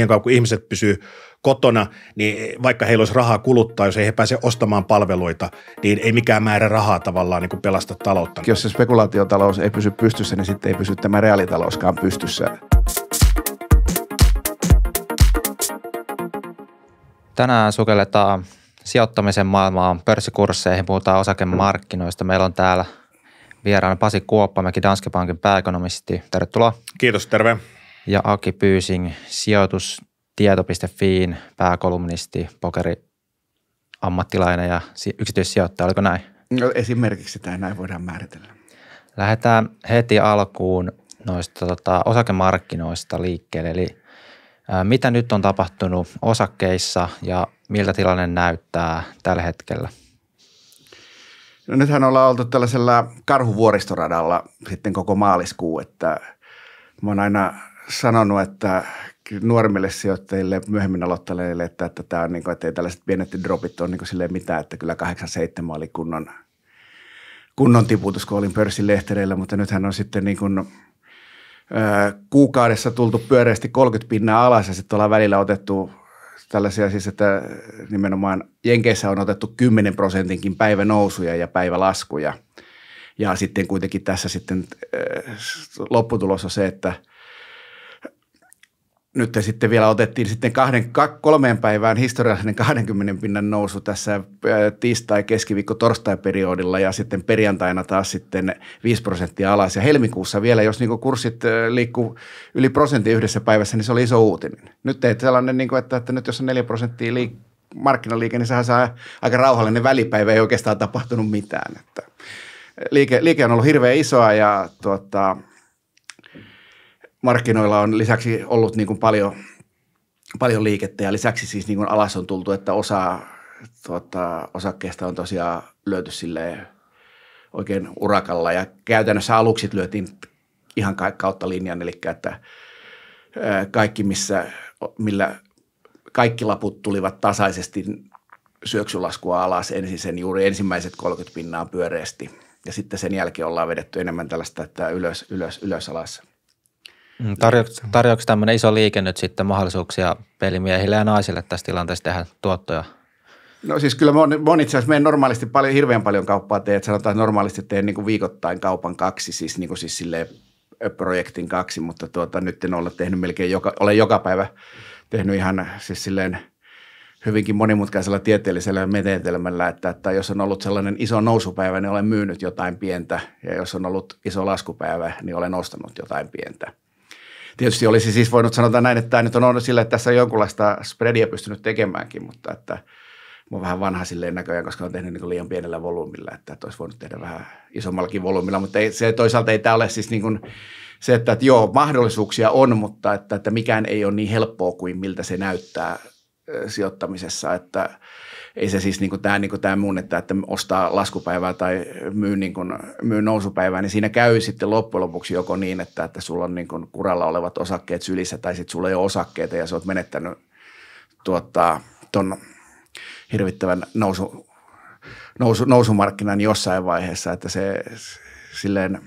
niin kauan kuin ihmiset pysyy kotona, niin vaikka heillä olisi rahaa kuluttaa, jos ei he pääse ostamaan palveluita, niin ei mikään määrä rahaa tavallaan niin kuin pelasta taloutta. Jos se spekulaatiotalous ei pysy pystyssä, niin sitten ei pysy tämä reaalitalouskaan pystyssä. Tänään sukelletaan sijoittamisen maailmaan, pörssikursseihin, puhutaan osakemarkkinoista. Meillä on täällä vieraana Pasi Kuoppamäki, Danske Bankin pääekonomisti. Tervetuloa. Kiitos, terve ja Aki Pyysing, sijoitustieto.fiin pääkolumnisti, pokeri ammattilainen ja yksityissijoittaja, oliko näin? No esimerkiksi tämä näin voidaan määritellä. Lähdetään heti alkuun noista tota, osakemarkkinoista liikkeelle, eli ä, mitä nyt on tapahtunut osakkeissa ja miltä tilanne näyttää tällä hetkellä? No nythän ollaan oltu tällaisella karhuvuoristoradalla sitten koko maaliskuu, että mä oon aina sanonut, että nuoremmille sijoittajille, myöhemmin aloittaneille, että, että, tämä on niin kuin, että ei tällaiset pienet dropit ole niin kuin silleen mitään, että kyllä 87 oli kunnon, kunnon tiputus, kun olin pörssin lehtereillä, mutta nythän on sitten niin kuin, ö, kuukaudessa tultu pyöreästi 30 pinnaa alas ja sitten ollaan välillä otettu tällaisia siis, että nimenomaan Jenkeissä on otettu 10 prosentinkin päivänousuja ja päivälaskuja. Ja sitten kuitenkin tässä sitten ö, lopputulos on se, että – nyt sitten vielä otettiin sitten kahden, kolmeen päivään historiallinen 20 pinnan nousu tässä äh, tiistai, keskiviikko, torstai periodilla ja sitten perjantaina taas sitten 5 prosenttia alas. Ja helmikuussa vielä, jos niin kurssit äh, liikkuu yli prosentin yhdessä päivässä, niin se oli iso uutinen. Nyt teet sellainen, niin kuin, että, että nyt jos on 4 prosenttia liik- markkinaliike, niin sehän saa aika rauhallinen välipäivä, ei oikeastaan tapahtunut mitään. Että äh, liike, liike on ollut hirveän isoa ja tuota, markkinoilla on lisäksi ollut niin kuin paljon, paljon liikettä ja lisäksi siis niin kuin alas on tultu, että osa tuota, osakkeesta on tosiaan löyty oikein urakalla ja käytännössä aluksit lyötiin ihan kautta linjan, eli että kaikki, missä, millä kaikki laput tulivat tasaisesti syöksylaskua alas ensin sen juuri ensimmäiset 30 pinnaa pyöreästi ja sitten sen jälkeen ollaan vedetty enemmän tällaista, että ylös, ylös, ylös alas – Tarjoako, mm, tarjoako tämmöinen iso liike nyt sitten mahdollisuuksia pelimiehille ja naisille tässä tilanteessa tehdä tuottoja? No siis kyllä mä oon itse asiassa, menen normaalisti paljon, hirveän paljon kauppaa teet, sanotaan, että normaalisti teen niin kuin viikoittain kaupan kaksi, siis niin kuin siis silleen projektin kaksi, mutta tuota, nyt en ole tehnyt melkein joka, olen joka päivä tehnyt ihan siis silleen hyvinkin monimutkaisella tieteellisellä menetelmällä, että, että jos on ollut sellainen iso nousupäivä, niin olen myynyt jotain pientä ja jos on ollut iso laskupäivä, niin olen ostanut jotain pientä. Tietysti olisi siis voinut sanota näin, että tämä nyt on ollut sillä, että tässä on jonkunlaista spreadia pystynyt tekemäänkin, mutta että mä vähän vanha silleen näköjään, koska on tehnyt niin liian pienellä volyymilla, että olisi voinut tehdä vähän isommallakin volyymilla, mutta ei, se toisaalta ei tämä ole siis niin kuin se, että, että joo, mahdollisuuksia on, mutta että, että mikään ei ole niin helppoa kuin miltä se näyttää – sijoittamisessa, että ei se siis niin kuin tämä, niin kuin tämä mun, että, että ostaa laskupäivää tai myy, niin kuin, myy nousupäivää, niin siinä käy sitten loppujen lopuksi joko niin, että, että sulla on niin kuin kuralla olevat osakkeet sylissä tai sitten sulla ei ole osakkeita ja sä oot menettänyt tuota, ton hirvittävän nousu, nousu, nousumarkkinan jossain vaiheessa, että se silleen –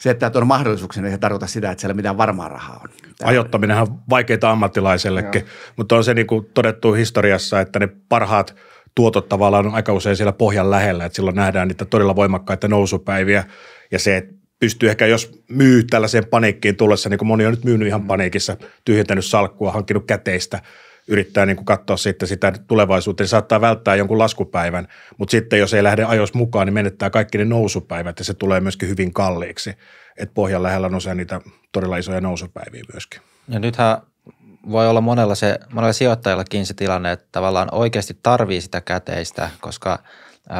se, että on mahdollisuuksia, niin se tarkoita sitä, että siellä mitään varmaa rahaa on. Ajoittaminen on vaikeita ammattilaisellekin, Joo. mutta on se niin kuin todettu historiassa, että ne parhaat tuotot tavallaan on aika usein siellä pohjan lähellä, että silloin nähdään niitä todella voimakkaita nousupäiviä ja se, että pystyy ehkä, jos myy tällaiseen paniikkiin tullessa, niin kuin moni on nyt myynyt ihan paniikissa, tyhjentänyt salkkua, hankkinut käteistä – yrittää niin kuin katsoa sitten sitä tulevaisuutta, niin saattaa välttää jonkun laskupäivän, mutta sitten jos ei lähde ajoissa mukaan, niin menettää kaikki ne nousupäivät ja se tulee myöskin hyvin kalliiksi. että pohjan lähellä on usein niitä todella isoja nousupäiviä myöskin. Ja nythän voi olla monella, se, monella sijoittajallakin se tilanne, että tavallaan oikeasti tarvii sitä käteistä, koska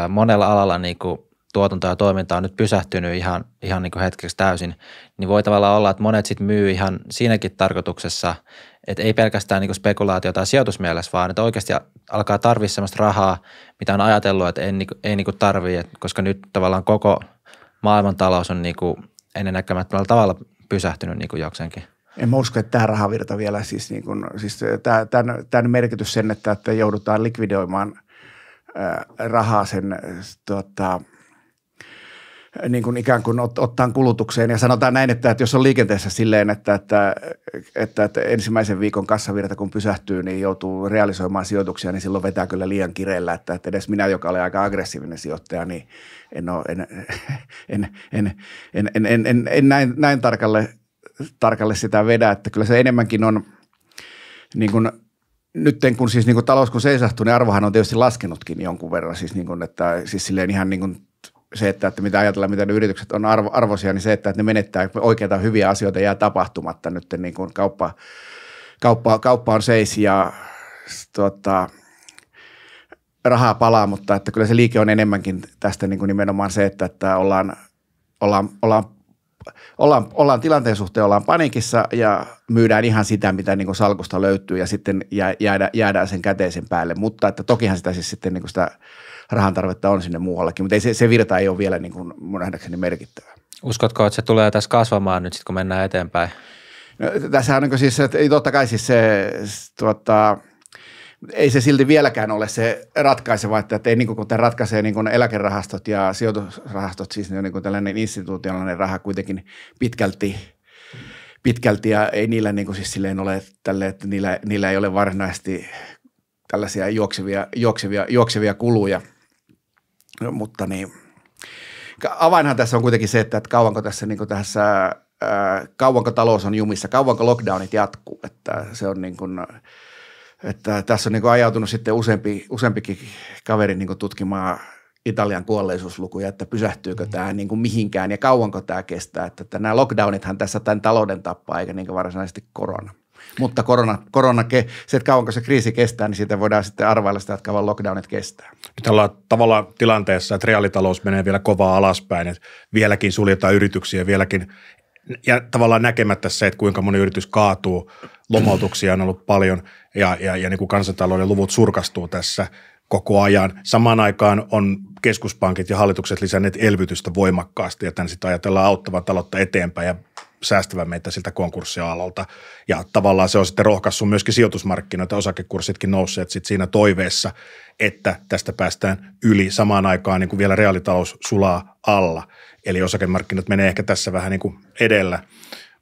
monella alalla niin kuin tuotanto ja toiminta on nyt pysähtynyt ihan, ihan niin kuin hetkeksi täysin, niin voi tavallaan olla, että monet sitten myy ihan siinäkin tarkoituksessa, että ei pelkästään niin spekulaatio tai sijoitusmielessä, vaan että oikeasti alkaa tarvitse sellaista rahaa, mitä on ajatellut, että niinku, ei, ei niin tarvii, koska nyt tavallaan koko maailmantalous on niin kuin ennennäkemättömällä tavalla pysähtynyt niin kuin jokseenkin. En mä usko, että tämä rahavirta vielä, siis, niin kuin, siis tämän, tämän merkitys sen, että, että joudutaan likvidoimaan rahaa sen tota, – niin kuin ikään kuin ot, ottaan kulutukseen. Ja sanotaan näin, että, että jos on liikenteessä silleen, että, että, että, että ensimmäisen viikon kassavirta kun pysähtyy, niin joutuu realisoimaan sijoituksia, niin silloin vetää kyllä liian kireellä. Että, että edes minä, joka olen aika aggressiivinen sijoittaja, niin en, ole, en, en, en, en, en, en, en, en näin, näin tarkalle, tarkalle sitä vedä. Että kyllä se enemmänkin on niin kuin – nyt kun siis niin kuin talous kun seisahtuu, niin arvohan on tietysti laskenutkin jonkun verran. Siis, niin kuin, että, siis silleen ihan niin kuin se, että, että mitä ajatellaan, mitä ne yritykset on arvo, arvoisia, niin se, että, että ne menettää oikeita hyviä asioita jää tapahtumatta nyt, niin kuin kauppa, kauppa, kauppa on seis ja tuota, rahaa palaa, mutta että kyllä se liike on enemmänkin tästä niin kuin nimenomaan se, että, että ollaan, ollaan, ollaan ollaan, ollaan tilanteen suhteen, ollaan panikissa ja myydään ihan sitä, mitä niin kuin salkusta löytyy ja sitten jää, jäädä, jäädään sen käteisen päälle. Mutta että tokihan sitä siis sitten niin kuin sitä rahan tarvetta on sinne muuallakin, mutta ei, se, se virta ei ole vielä niin kuin mun nähdäkseni merkittävä. Uskotko, että se tulee tässä kasvamaan nyt sitten, kun mennään eteenpäin? No, tässä on niin siis, että ei totta kai siis se, tuota, ei se silti vieläkään ole se ratkaiseva, että, että ei niin kuin, kun ratkaisee niin kuin eläkerahastot ja sijoitusrahastot, siis niin kuin tällainen institutionaalinen raha kuitenkin pitkälti pitkälti ja ei niillä niin kuin siis silleen ole tälle, että niillä, niillä ei ole varsinaisesti tällaisia juoksevia, juoksevia, juoksevia kuluja – No, mutta niin, avainhan tässä on kuitenkin se, että, että kauanko tässä, niin tässä ää, äh, kauanko talous on jumissa, kauanko lockdownit jatkuu, että se on niin kuin, että tässä on niin kuin ajautunut sitten useampi, useampikin kaveri niin kuin tutkimaan Italian kuolleisuuslukuja, että pysähtyykö mm. tämä niin kuin mihinkään ja kauanko tämä kestää. Että, että nämä lockdownithan tässä tämän talouden tappaa, eikä niin kuin varsinaisesti korona. Mutta korona, korona se, että kauanko se kriisi kestää, niin siitä voidaan sitten arvailla sitä, että kauan lockdownit kestää. Nyt ollaan tavallaan tilanteessa, että reaalitalous menee vielä kovaa alaspäin, että vieläkin suljetaan yrityksiä, vieläkin ja tavallaan näkemättä se, että kuinka moni yritys kaatuu, lomautuksia on ollut paljon ja, ja, ja niin kuin kansantalouden luvut surkastuu tässä koko ajan. Samaan aikaan on keskuspankit ja hallitukset lisänneet elvytystä voimakkaasti ja tämän sitten ajatellaan auttavan taloutta eteenpäin ja säästävän meitä siltä konkurssialalta. Ja tavallaan se on sitten rohkaissut myöskin sijoitusmarkkinoita, osakekurssitkin nousseet sitten siinä toiveessa, että tästä päästään yli samaan aikaan niin kuin vielä reaalitalous sulaa alla. Eli osakemarkkinat menee ehkä tässä vähän niin kuin edellä.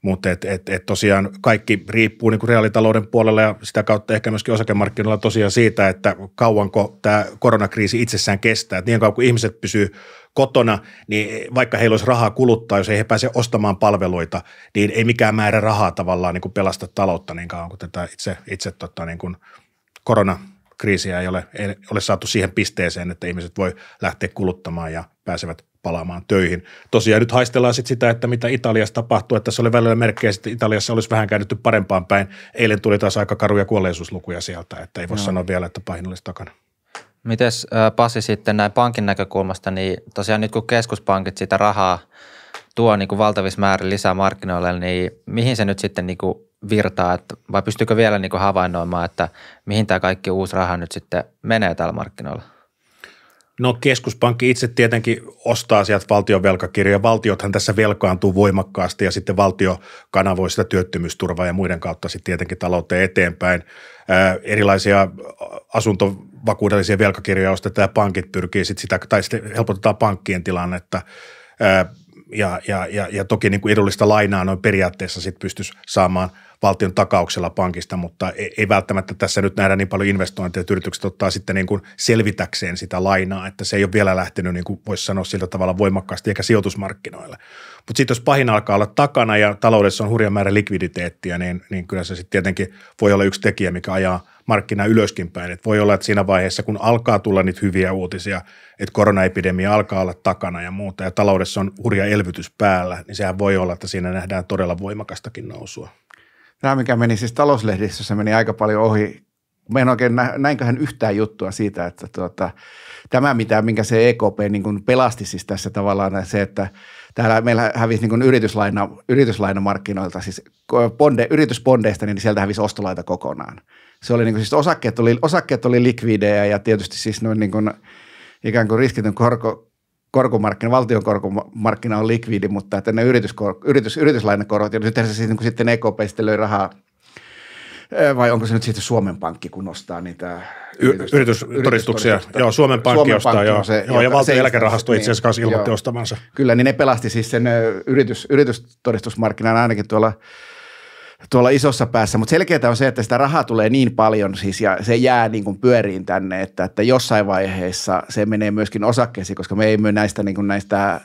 Mutta et, et, et tosiaan kaikki riippuu niin kuin reaalitalouden puolella ja sitä kautta ehkä myöskin osakemarkkinoilla tosiaan siitä, että kauanko tämä koronakriisi itsessään kestää. Et niin kauan kuin ihmiset pysyvät kotona, niin vaikka heillä olisi rahaa kuluttaa, jos ei he pääse ostamaan palveluita, niin ei mikään määrä rahaa tavallaan niin kuin pelasta taloutta niin kauan kuin tätä itse, itse tota, niin kuin koronakriisiä ei ole, ei ole saatu siihen pisteeseen, että ihmiset voi lähteä kuluttamaan ja pääsevät palaamaan töihin. Tosiaan nyt haistellaan sit sitä, että mitä Italiassa tapahtuu, että tässä oli välillä merkkejä, että Italiassa olisi vähän käännetty parempaan päin. Eilen tuli taas aika karuja kuolleisuuslukuja sieltä, että ei voi no. sanoa vielä, että pahin olisi takana. Mites Pasi sitten näin pankin näkökulmasta, niin tosiaan nyt kun keskuspankit sitä rahaa tuo niin kuin valtavissa määrin lisää markkinoille, niin mihin se nyt sitten niin kuin virtaa, että vai pystyykö vielä niin kuin havainnoimaan, että mihin tämä kaikki uusi raha nyt sitten menee täällä markkinoilla? No keskuspankki itse tietenkin ostaa sieltä valtion velkakirjoja. Valtiothan tässä velkaantuu voimakkaasti ja sitten valtio kanavoi sitä työttömyysturvaa ja muiden kautta sitten tietenkin talouteen eteenpäin. Ää, erilaisia asuntovakuudellisia velkakirjoja ostetaan ja pankit pyrkii sitten sitä, tai sitten helpotetaan pankkien tilannetta. Ää, ja, ja, ja, ja toki niin kuin edullista lainaa noin periaatteessa sit pystyisi saamaan valtion takauksella pankista, mutta ei, ei välttämättä tässä nyt nähdä niin paljon investointeja, että yritykset ottaa sitten niin kuin selvitäkseen sitä lainaa, että se ei ole vielä lähtenyt, niin kuin voisi sanoa sillä tavalla voimakkaasti, eikä sijoitusmarkkinoille. Mutta sitten jos pahin alkaa olla takana ja taloudessa on hurja määrä likviditeettiä, niin, niin kyllä se sitten tietenkin voi olla yksi tekijä, mikä ajaa – markkina ylöskin päin. Että voi olla, että siinä vaiheessa, kun alkaa tulla niitä hyviä uutisia, että koronaepidemia alkaa olla takana ja muuta, ja taloudessa on hurja elvytys päällä, niin sehän voi olla, että siinä nähdään todella voimakastakin nousua. Tämä, mikä meni siis talouslehdissä, se meni aika paljon ohi. Mä en oikein, näinköhän yhtään juttua siitä, että tuota, tämä, mitä, minkä se EKP niin kuin pelasti siis tässä tavallaan, se, että täällä meillä hävisi niin kuin yrityslaina, yrityslainamarkkinoilta, siis bonde, yrityspondeista, niin sieltä hävisi ostolaita kokonaan se oli niin kuin, siis osakkeet oli, osakkeet oli likvidejä ja tietysti siis noin niin kuin, ikään kuin riskitön korko, korkomarkkina, valtion korkomarkkina on likvidi, mutta että ne yrityskor, yritys, yrityslainakorot, ja nyt se sitten, kun sitten EKP sitten löi rahaa vai onko se nyt sitten Suomen Pankki, kun nostaa niitä yritys- yritystodistuksia? Joo, Suomen Pankki Suomen ostaa, pankki joo. Se, joo. ja Valtion eläkerahasto niin, itse asiassa kanssa niin, ilmoitti joo. ostamansa. Kyllä, niin ne pelasti siis sen yritys, yritystodistusmarkkinan ainakin tuolla – tuolla isossa päässä, mutta selkeää on se, että sitä rahaa tulee niin paljon siis ja se jää niin kuin pyöriin tänne, että, että jossain vaiheessa se menee myöskin osakkeisiin, koska me ei näistä, niin kuin näistä äh,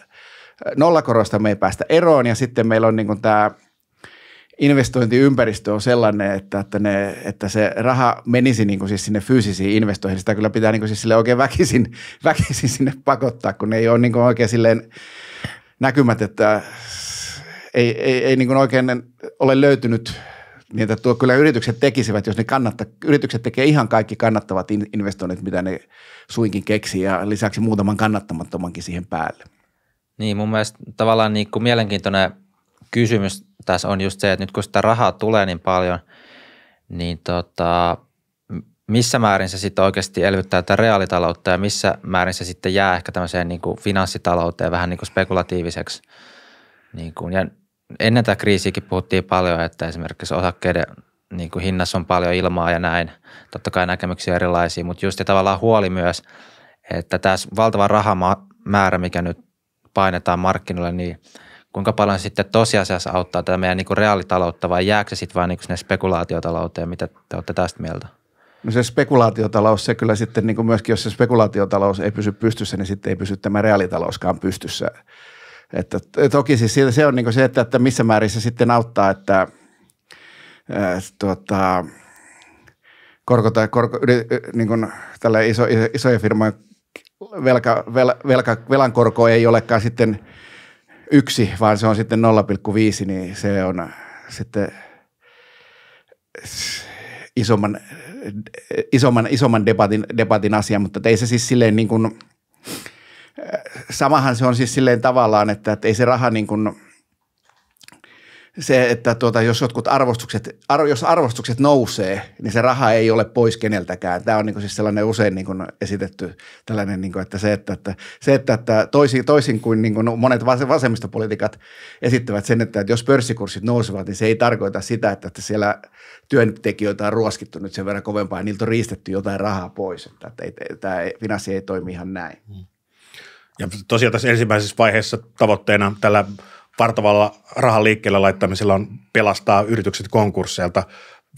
nollakorosta me ei päästä eroon ja sitten meillä on niin kuin tämä investointiympäristö on sellainen, että, että, ne, että se raha menisi niin kuin siis sinne fyysisiin investoihin. Sitä kyllä pitää niin kuin siis sille oikein väkisin, väkisin sinne pakottaa, kun ne ei ole niin kuin oikein silleen näkymät, että ei, ei, ei niin oikein ole löytynyt niitä tuo kyllä yritykset tekisivät, jos ne kannatta, yritykset tekee ihan kaikki kannattavat investoinnit, mitä ne suinkin keksii ja lisäksi muutaman kannattamattomankin siihen päälle. Niin, mun mielestä tavallaan niin kuin mielenkiintoinen kysymys tässä on just se, että nyt kun sitä rahaa tulee niin paljon, niin tota, missä määrin se sitten oikeasti elvyttää tätä reaalitaloutta ja missä määrin se sitten jää ehkä tämmöiseen niin kuin finanssitalouteen vähän niin kuin spekulatiiviseksi. Niin kuin, ja ennen tätä kriisiäkin puhuttiin paljon, että esimerkiksi osakkeiden niin kuin hinnassa on paljon ilmaa ja näin. Totta kai näkemyksiä erilaisia, mutta just tavallaan huoli myös, että tässä valtava rahamäärä, mikä nyt painetaan markkinoille, niin kuinka paljon sitten tosiasiassa auttaa tätä meidän niin kuin reaalitaloutta vai jääkö se sitten vain niin sinne spekulaatiotalouteen? Mitä te olette tästä mieltä? No se spekulaatiotalous, se kyllä sitten niin kuin myöskin, jos se spekulaatiotalous ei pysy pystyssä, niin sitten ei pysy tämä reaalitalouskaan pystyssä. Että toki siis se on niin se, että, että missä määrin se sitten auttaa, että äh, tuota, korko tai korko, niin kuin tällä iso, isojen firmojen velka, vel, velka, velan korko ei olekaan sitten yksi, vaan se on sitten 0,5, niin se on sitten isomman, isomman, isomman debatin, debatin asia, mutta ei se siis silleen niin kuin – samahan se on siis silleen tavallaan, että, että ei se raha niin kuin, se, että tuota, jos jotkut arvostukset, ar, jos arvostukset nousee, niin se raha ei ole pois keneltäkään. Tämä on niin kuin siis sellainen usein niin kuin esitetty tällainen, niin kuin, että se, että, että, se, että, että toisin, toisin kuin, niin kuin monet vasemmistopolitiikat esittävät sen, että, että jos pörssikurssit nousevat, niin se ei tarkoita sitä, että, että siellä työntekijöitä on ruoskittu nyt sen verran kovempaa ja niiltä on riistetty jotain rahaa pois. Että, että, että, että tämä finanssi ei toimi ihan näin. Hmm. Ja tosiaan tässä ensimmäisessä vaiheessa tavoitteena tällä vartavalla rahan liikkeelle laittamisella on pelastaa yritykset konkursseilta,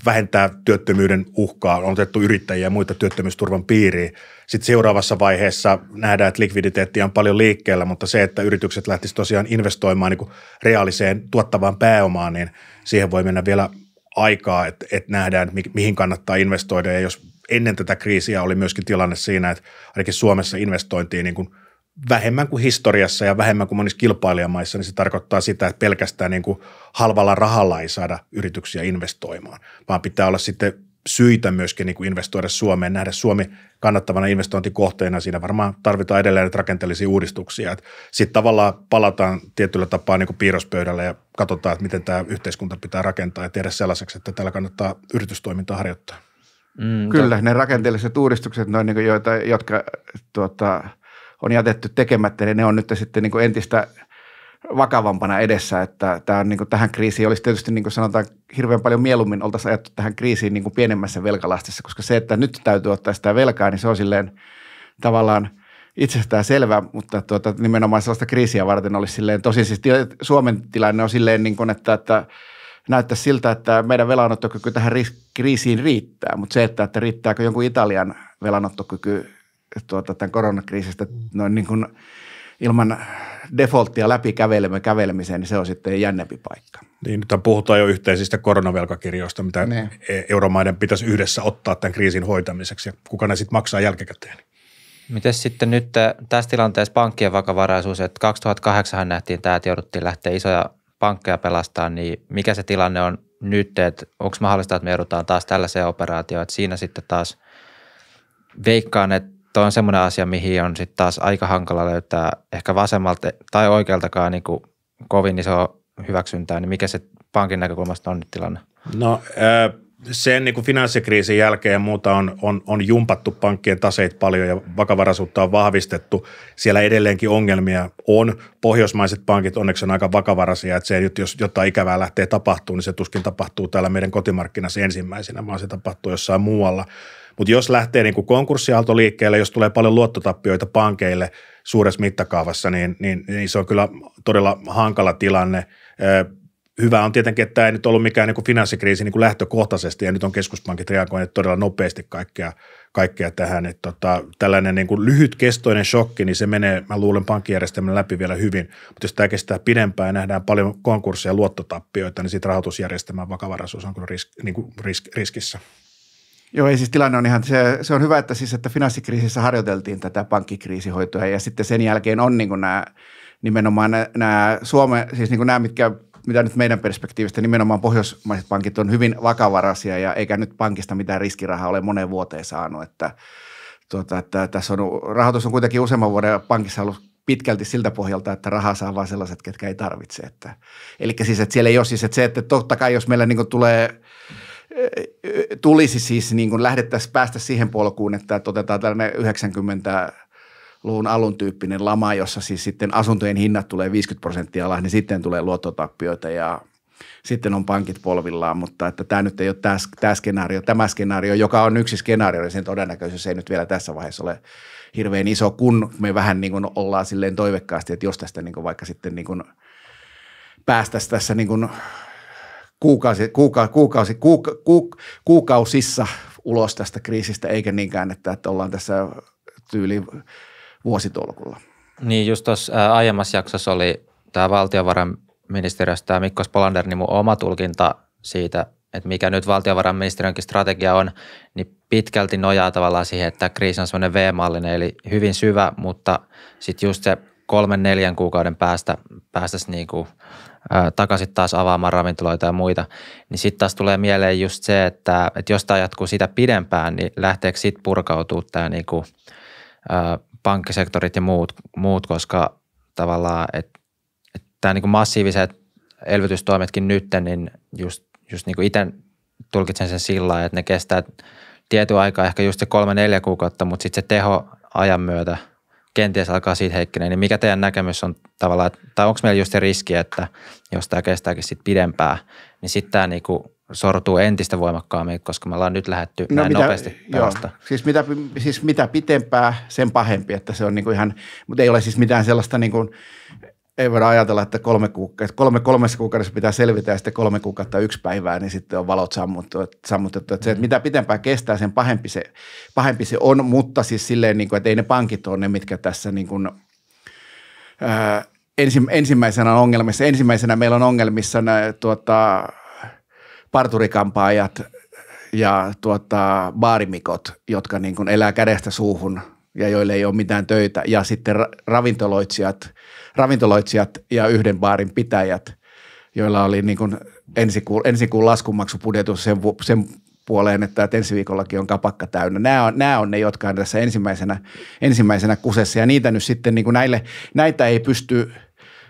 vähentää työttömyyden uhkaa, on otettu yrittäjiä ja muita työttömyysturvan piiriin. Sitten seuraavassa vaiheessa nähdään, että likviditeettiä on paljon liikkeellä, mutta se, että yritykset lähtisivät tosiaan investoimaan niin reaaliseen tuottavaan pääomaan, niin siihen voi mennä vielä aikaa, että, että nähdään, että mihin kannattaa investoida. Ja jos ennen tätä kriisiä oli myöskin tilanne siinä, että ainakin Suomessa investointiin niin – vähemmän kuin historiassa ja vähemmän kuin monissa kilpailijamaissa, niin se tarkoittaa sitä, että pelkästään niin kuin halvalla rahalla ei saada yrityksiä investoimaan, vaan pitää olla sitten syitä myöskin niin kuin investoida Suomeen, nähdä Suomi kannattavana investointikohteena. Siinä varmaan tarvitaan edelleen rakenteellisia uudistuksia. Sitten tavallaan palataan tietyllä tapaa niin kuin piirrospöydälle ja katsotaan, että miten tämä yhteiskunta pitää rakentaa ja tehdä sellaiseksi, että täällä kannattaa yritystoimintaa harjoittaa. Mm, Kyllä, ne rakenteelliset uudistukset, noin niin kuin joita, jotka tuota, – on jätetty tekemättä, niin ne on nyt sitten niin kuin entistä vakavampana edessä, että tämä on, niin kuin tähän kriisiin olisi tietysti niin kuin sanotaan hirveän paljon mieluummin oltaisiin ajattu tähän kriisiin niin kuin pienemmässä velkalastissa, koska se, että nyt täytyy ottaa sitä velkaa, niin se on silleen tavallaan itsestään selvä, mutta tuota, nimenomaan sellaista kriisiä varten olisi silleen, tosi siis Suomen tilanne on silleen niin kuin, että, että näyttää siltä, että meidän velanottokyky tähän kriisiin riittää, mutta se, että, että riittääkö jonkun Italian velanottokyky tuota, tämän koronakriisistä mm. noin niin kuin ilman defaulttia läpi kävelemme kävelemiseen, niin se on sitten jännempi paikka. Niin, nyt puhutaan jo yhteisistä koronavelkakirjoista, mitä ne. E- euromaiden pitäisi yhdessä ottaa tämän kriisin hoitamiseksi ja kuka ne sitten maksaa jälkikäteen. Miten sitten nyt tässä tilanteessa pankkien vakavaraisuus, että 2008 nähtiin tämä, että jouduttiin lähteä isoja pankkeja pelastamaan, niin mikä se tilanne on nyt, että onko mahdollista, että me joudutaan taas tällaiseen operaatioon, että siinä sitten taas veikkaan, että Tuo on semmoinen asia, mihin on sitten taas aika hankala löytää ehkä vasemmalta tai oikealtakaan niin kuin kovin iso hyväksyntää, niin mikä se pankin näkökulmasta on nyt tilanne? No sen niin kuin finanssikriisin jälkeen ja muuta on, on, on jumpattu pankkien taseet paljon ja vakavaraisuutta on vahvistettu. Siellä edelleenkin ongelmia on. Pohjoismaiset pankit onneksi on aika vakavaraisia, että se, nyt jos jotain ikävää lähtee tapahtuu, niin se tuskin tapahtuu täällä meidän kotimarkkinassa ensimmäisenä, vaan se tapahtuu jossain muualla – mutta jos lähtee niin kuin konkurssiaalto liikkeelle, jos tulee paljon luottotappioita pankeille suuressa mittakaavassa, niin, niin, niin se on kyllä todella hankala tilanne. Hyvä on tietenkin, että tämä ei nyt ollut mikään niin kuin finanssikriisi niin kuin lähtökohtaisesti, ja nyt on keskuspankit reagoineet todella nopeasti kaikkea, kaikkea tähän. Että tota, tällainen niin kuin lyhytkestoinen shokki, niin se menee, mä luulen, pankkijärjestelmän läpi vielä hyvin. Mutta jos tämä kestää pidempään ja nähdään paljon konkursseja ja luottotappioita, niin siitä rahoitusjärjestelmän vakavaraisuus on kyllä risk, niin kuin risk, riskissä. Joo, ei siis tilanne on ihan, se, se on hyvä, että siis että finanssikriisissä harjoiteltiin tätä pankkikriisihoitoa ja sitten sen jälkeen on niin kuin nämä nimenomaan nämä, Suomen, siis niin kuin nämä, mitkä mitä nyt meidän perspektiivistä nimenomaan pohjoismaiset pankit on hyvin vakavaraisia ja eikä nyt pankista mitään riskirahaa ole moneen vuoteen saanut, että, tuota, että tässä on, rahoitus on kuitenkin useamman vuoden pankissa ollut pitkälti siltä pohjalta, että rahaa saa vain sellaiset, ketkä ei tarvitse. Että, eli siis, että siellä ei ole siis, että se, että totta kai jos meillä niin tulee tulisi siis, niin kuin lähdettäisiin päästä siihen polkuun, että otetaan tällainen 90 luun alun tyyppinen lama, jossa siis sitten asuntojen hinnat tulee 50 prosenttia alas, niin sitten tulee luottotappioita ja sitten on pankit polvillaan, mutta että tämä nyt ei ole tämä, tämä skenaario, tämä skenaario, joka on yksi skenaario, niin sen todennäköisyys ei nyt vielä tässä vaiheessa ole hirveän iso, kun me vähän niin kuin ollaan silleen toivekkaasti, että jos tästä niin kuin vaikka sitten niin kuin päästäisiin tässä niin kuin kuukausi, kuuka, kuukausi, kuuka, ku, kuukausissa ulos tästä kriisistä, eikä niinkään, että, että ollaan tässä tyyli vuositolkulla. Niin, just tuossa aiemmassa jaksossa oli tämä valtiovarainministeriöstä tämä Mikko Spolander, niin mun oma tulkinta siitä, että mikä nyt valtiovarainministeriönkin strategia on, niin pitkälti nojaa tavallaan siihen, että kriisi on semmoinen V-mallinen, eli hyvin syvä, mutta sitten just se kolmen, neljän kuukauden päästä päästäisiin niin kuin – takaisin taas avaamaan ravintoloita ja muita, niin sitten taas tulee mieleen just se, että, että jos tämä jatkuu sitä pidempään, niin lähteekö sitten purkautuu tämä niinku, ä, pankkisektorit ja muut, muut koska tavallaan, että et, et tämä niinku massiiviset elvytystoimetkin nyt, niin just, just niinku itse tulkitsen sen sillä että ne kestää tietyn aikaa, ehkä just se kolme-neljä kuukautta, mutta sitten se teho ajan myötä – kenties alkaa siitä heikkeneen, niin mikä teidän näkemys on tavallaan, tai onko meillä just se riski, että jos tämä kestääkin sitten pidempään, niin sitten tämä niinku sortuu entistä voimakkaammin, koska me ollaan nyt lähetty no näin mitä, nopeasti joo, siis mitä, siis mitä pitempää, sen pahempi, että se on niinku ihan, mutta ei ole siis mitään sellaista niinku, ei voida ajatella, että kolme, kuukautta, kolme kolmessa kuukaudessa pitää selvitä ja sitten kolme kuukautta yksi päivää, niin sitten on valot sammuttu, sammutettu. Että se, että mm. mitä pitempään kestää, sen pahempi se, pahempi se on, mutta siis silleen, niin kuin, että ei ne pankit ole ne, mitkä tässä niin kuin, ää, ensi, ensimmäisenä on ongelmissa. Ensimmäisenä meillä on ongelmissa nää, tuota, parturikampaajat ja tuota, baarimikot, jotka niin kuin elää kädestä suuhun ja joille ei ole mitään töitä. Ja sitten ra- ravintoloitsijat – ravintoloitsijat ja yhden baarin pitäjät, joilla oli niin kuin ensi, kuun, ensi kuun laskunmaksupudetus sen, sen puoleen, että, että ensi viikollakin on kapakka täynnä. Nämä on, nämä on ne, jotka on tässä ensimmäisenä, ensimmäisenä kusessa ja niitä nyt sitten niin kuin näille, näitä ei pysty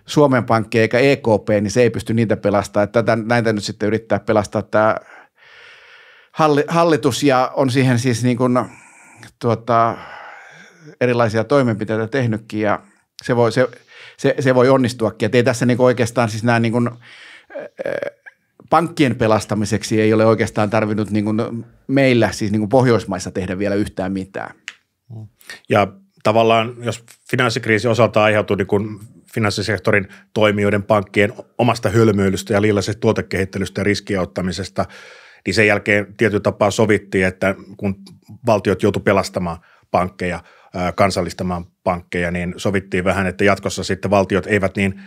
Suomen Pankki eikä EKP, niin se ei pysty niitä pelastamaan. Tätä, näitä nyt sitten yrittää pelastaa tämä hallitus ja on siihen siis niin kuin, tuota, erilaisia toimenpiteitä tehnytkin ja se voi, se, se, se voi onnistuakin. Että ei tässä niin oikeastaan siis nämä niin kuin, äh, pankkien pelastamiseksi ei ole oikeastaan tarvinnut niin kuin meillä, siis niin kuin Pohjoismaissa tehdä vielä yhtään mitään. Ja tavallaan, jos finanssikriisi osalta aiheutuu niin kuin finanssisektorin toimijoiden pankkien omasta hölmöilystä ja liilaisesta tuotekehittelystä ja riskien ottamisesta, niin sen jälkeen tietyllä tapaa sovittiin, että kun valtiot joutu pelastamaan pankkeja – kansallistamaan pankkeja, niin sovittiin vähän, että jatkossa sitten valtiot eivät niin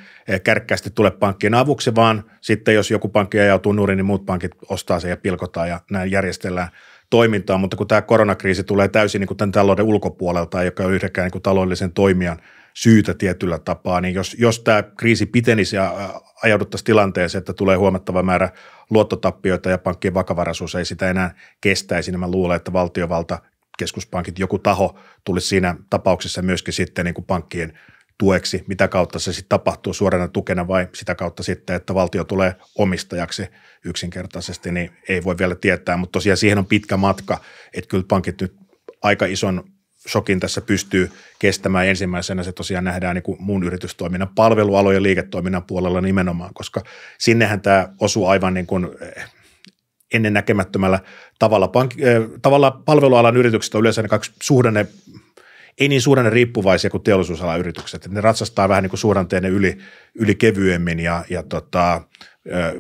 kärkkäästi tule pankkien avuksi, vaan sitten jos joku pankki ajautuu nurin, niin muut pankit ostaa sen ja pilkotaan ja näin järjestellään toimintaa, mutta kun tämä koronakriisi tulee täysin niin kuin tämän talouden ulkopuolelta, joka on ole yhdenkään niin kuin taloudellisen toimijan syytä tietyllä tapaa, niin jos, jos tämä kriisi pitenisi ja ajauduttaisiin tilanteeseen, että tulee huomattava määrä luottotappioita ja pankkien vakavaraisuus ei sitä enää kestäisi, niin mä luulen, että valtiovalta keskuspankit, joku taho tulisi siinä tapauksessa myöskin sitten niin kuin pankkien tueksi, mitä kautta se sitten tapahtuu suorana tukena vai sitä kautta sitten, että valtio tulee omistajaksi yksinkertaisesti, niin ei voi vielä tietää, mutta tosiaan siihen on pitkä matka, että kyllä pankit nyt aika ison shokin tässä pystyy kestämään. Ensimmäisenä se tosiaan nähdään niin kuin muun yritystoiminnan palvelualojen liiketoiminnan puolella nimenomaan, koska sinnehän tämä osuu aivan niin kuin eh, ennennäkemättömällä tavalla, pank- tavalla palvelualan yritykset on yleensä ne kaksi suhdanne, ei niin suhdanne riippuvaisia kuin teollisuusalan yritykset. ne ratsastaa vähän niin kuin suhdanteen yli, yli kevyemmin ja, ja tota,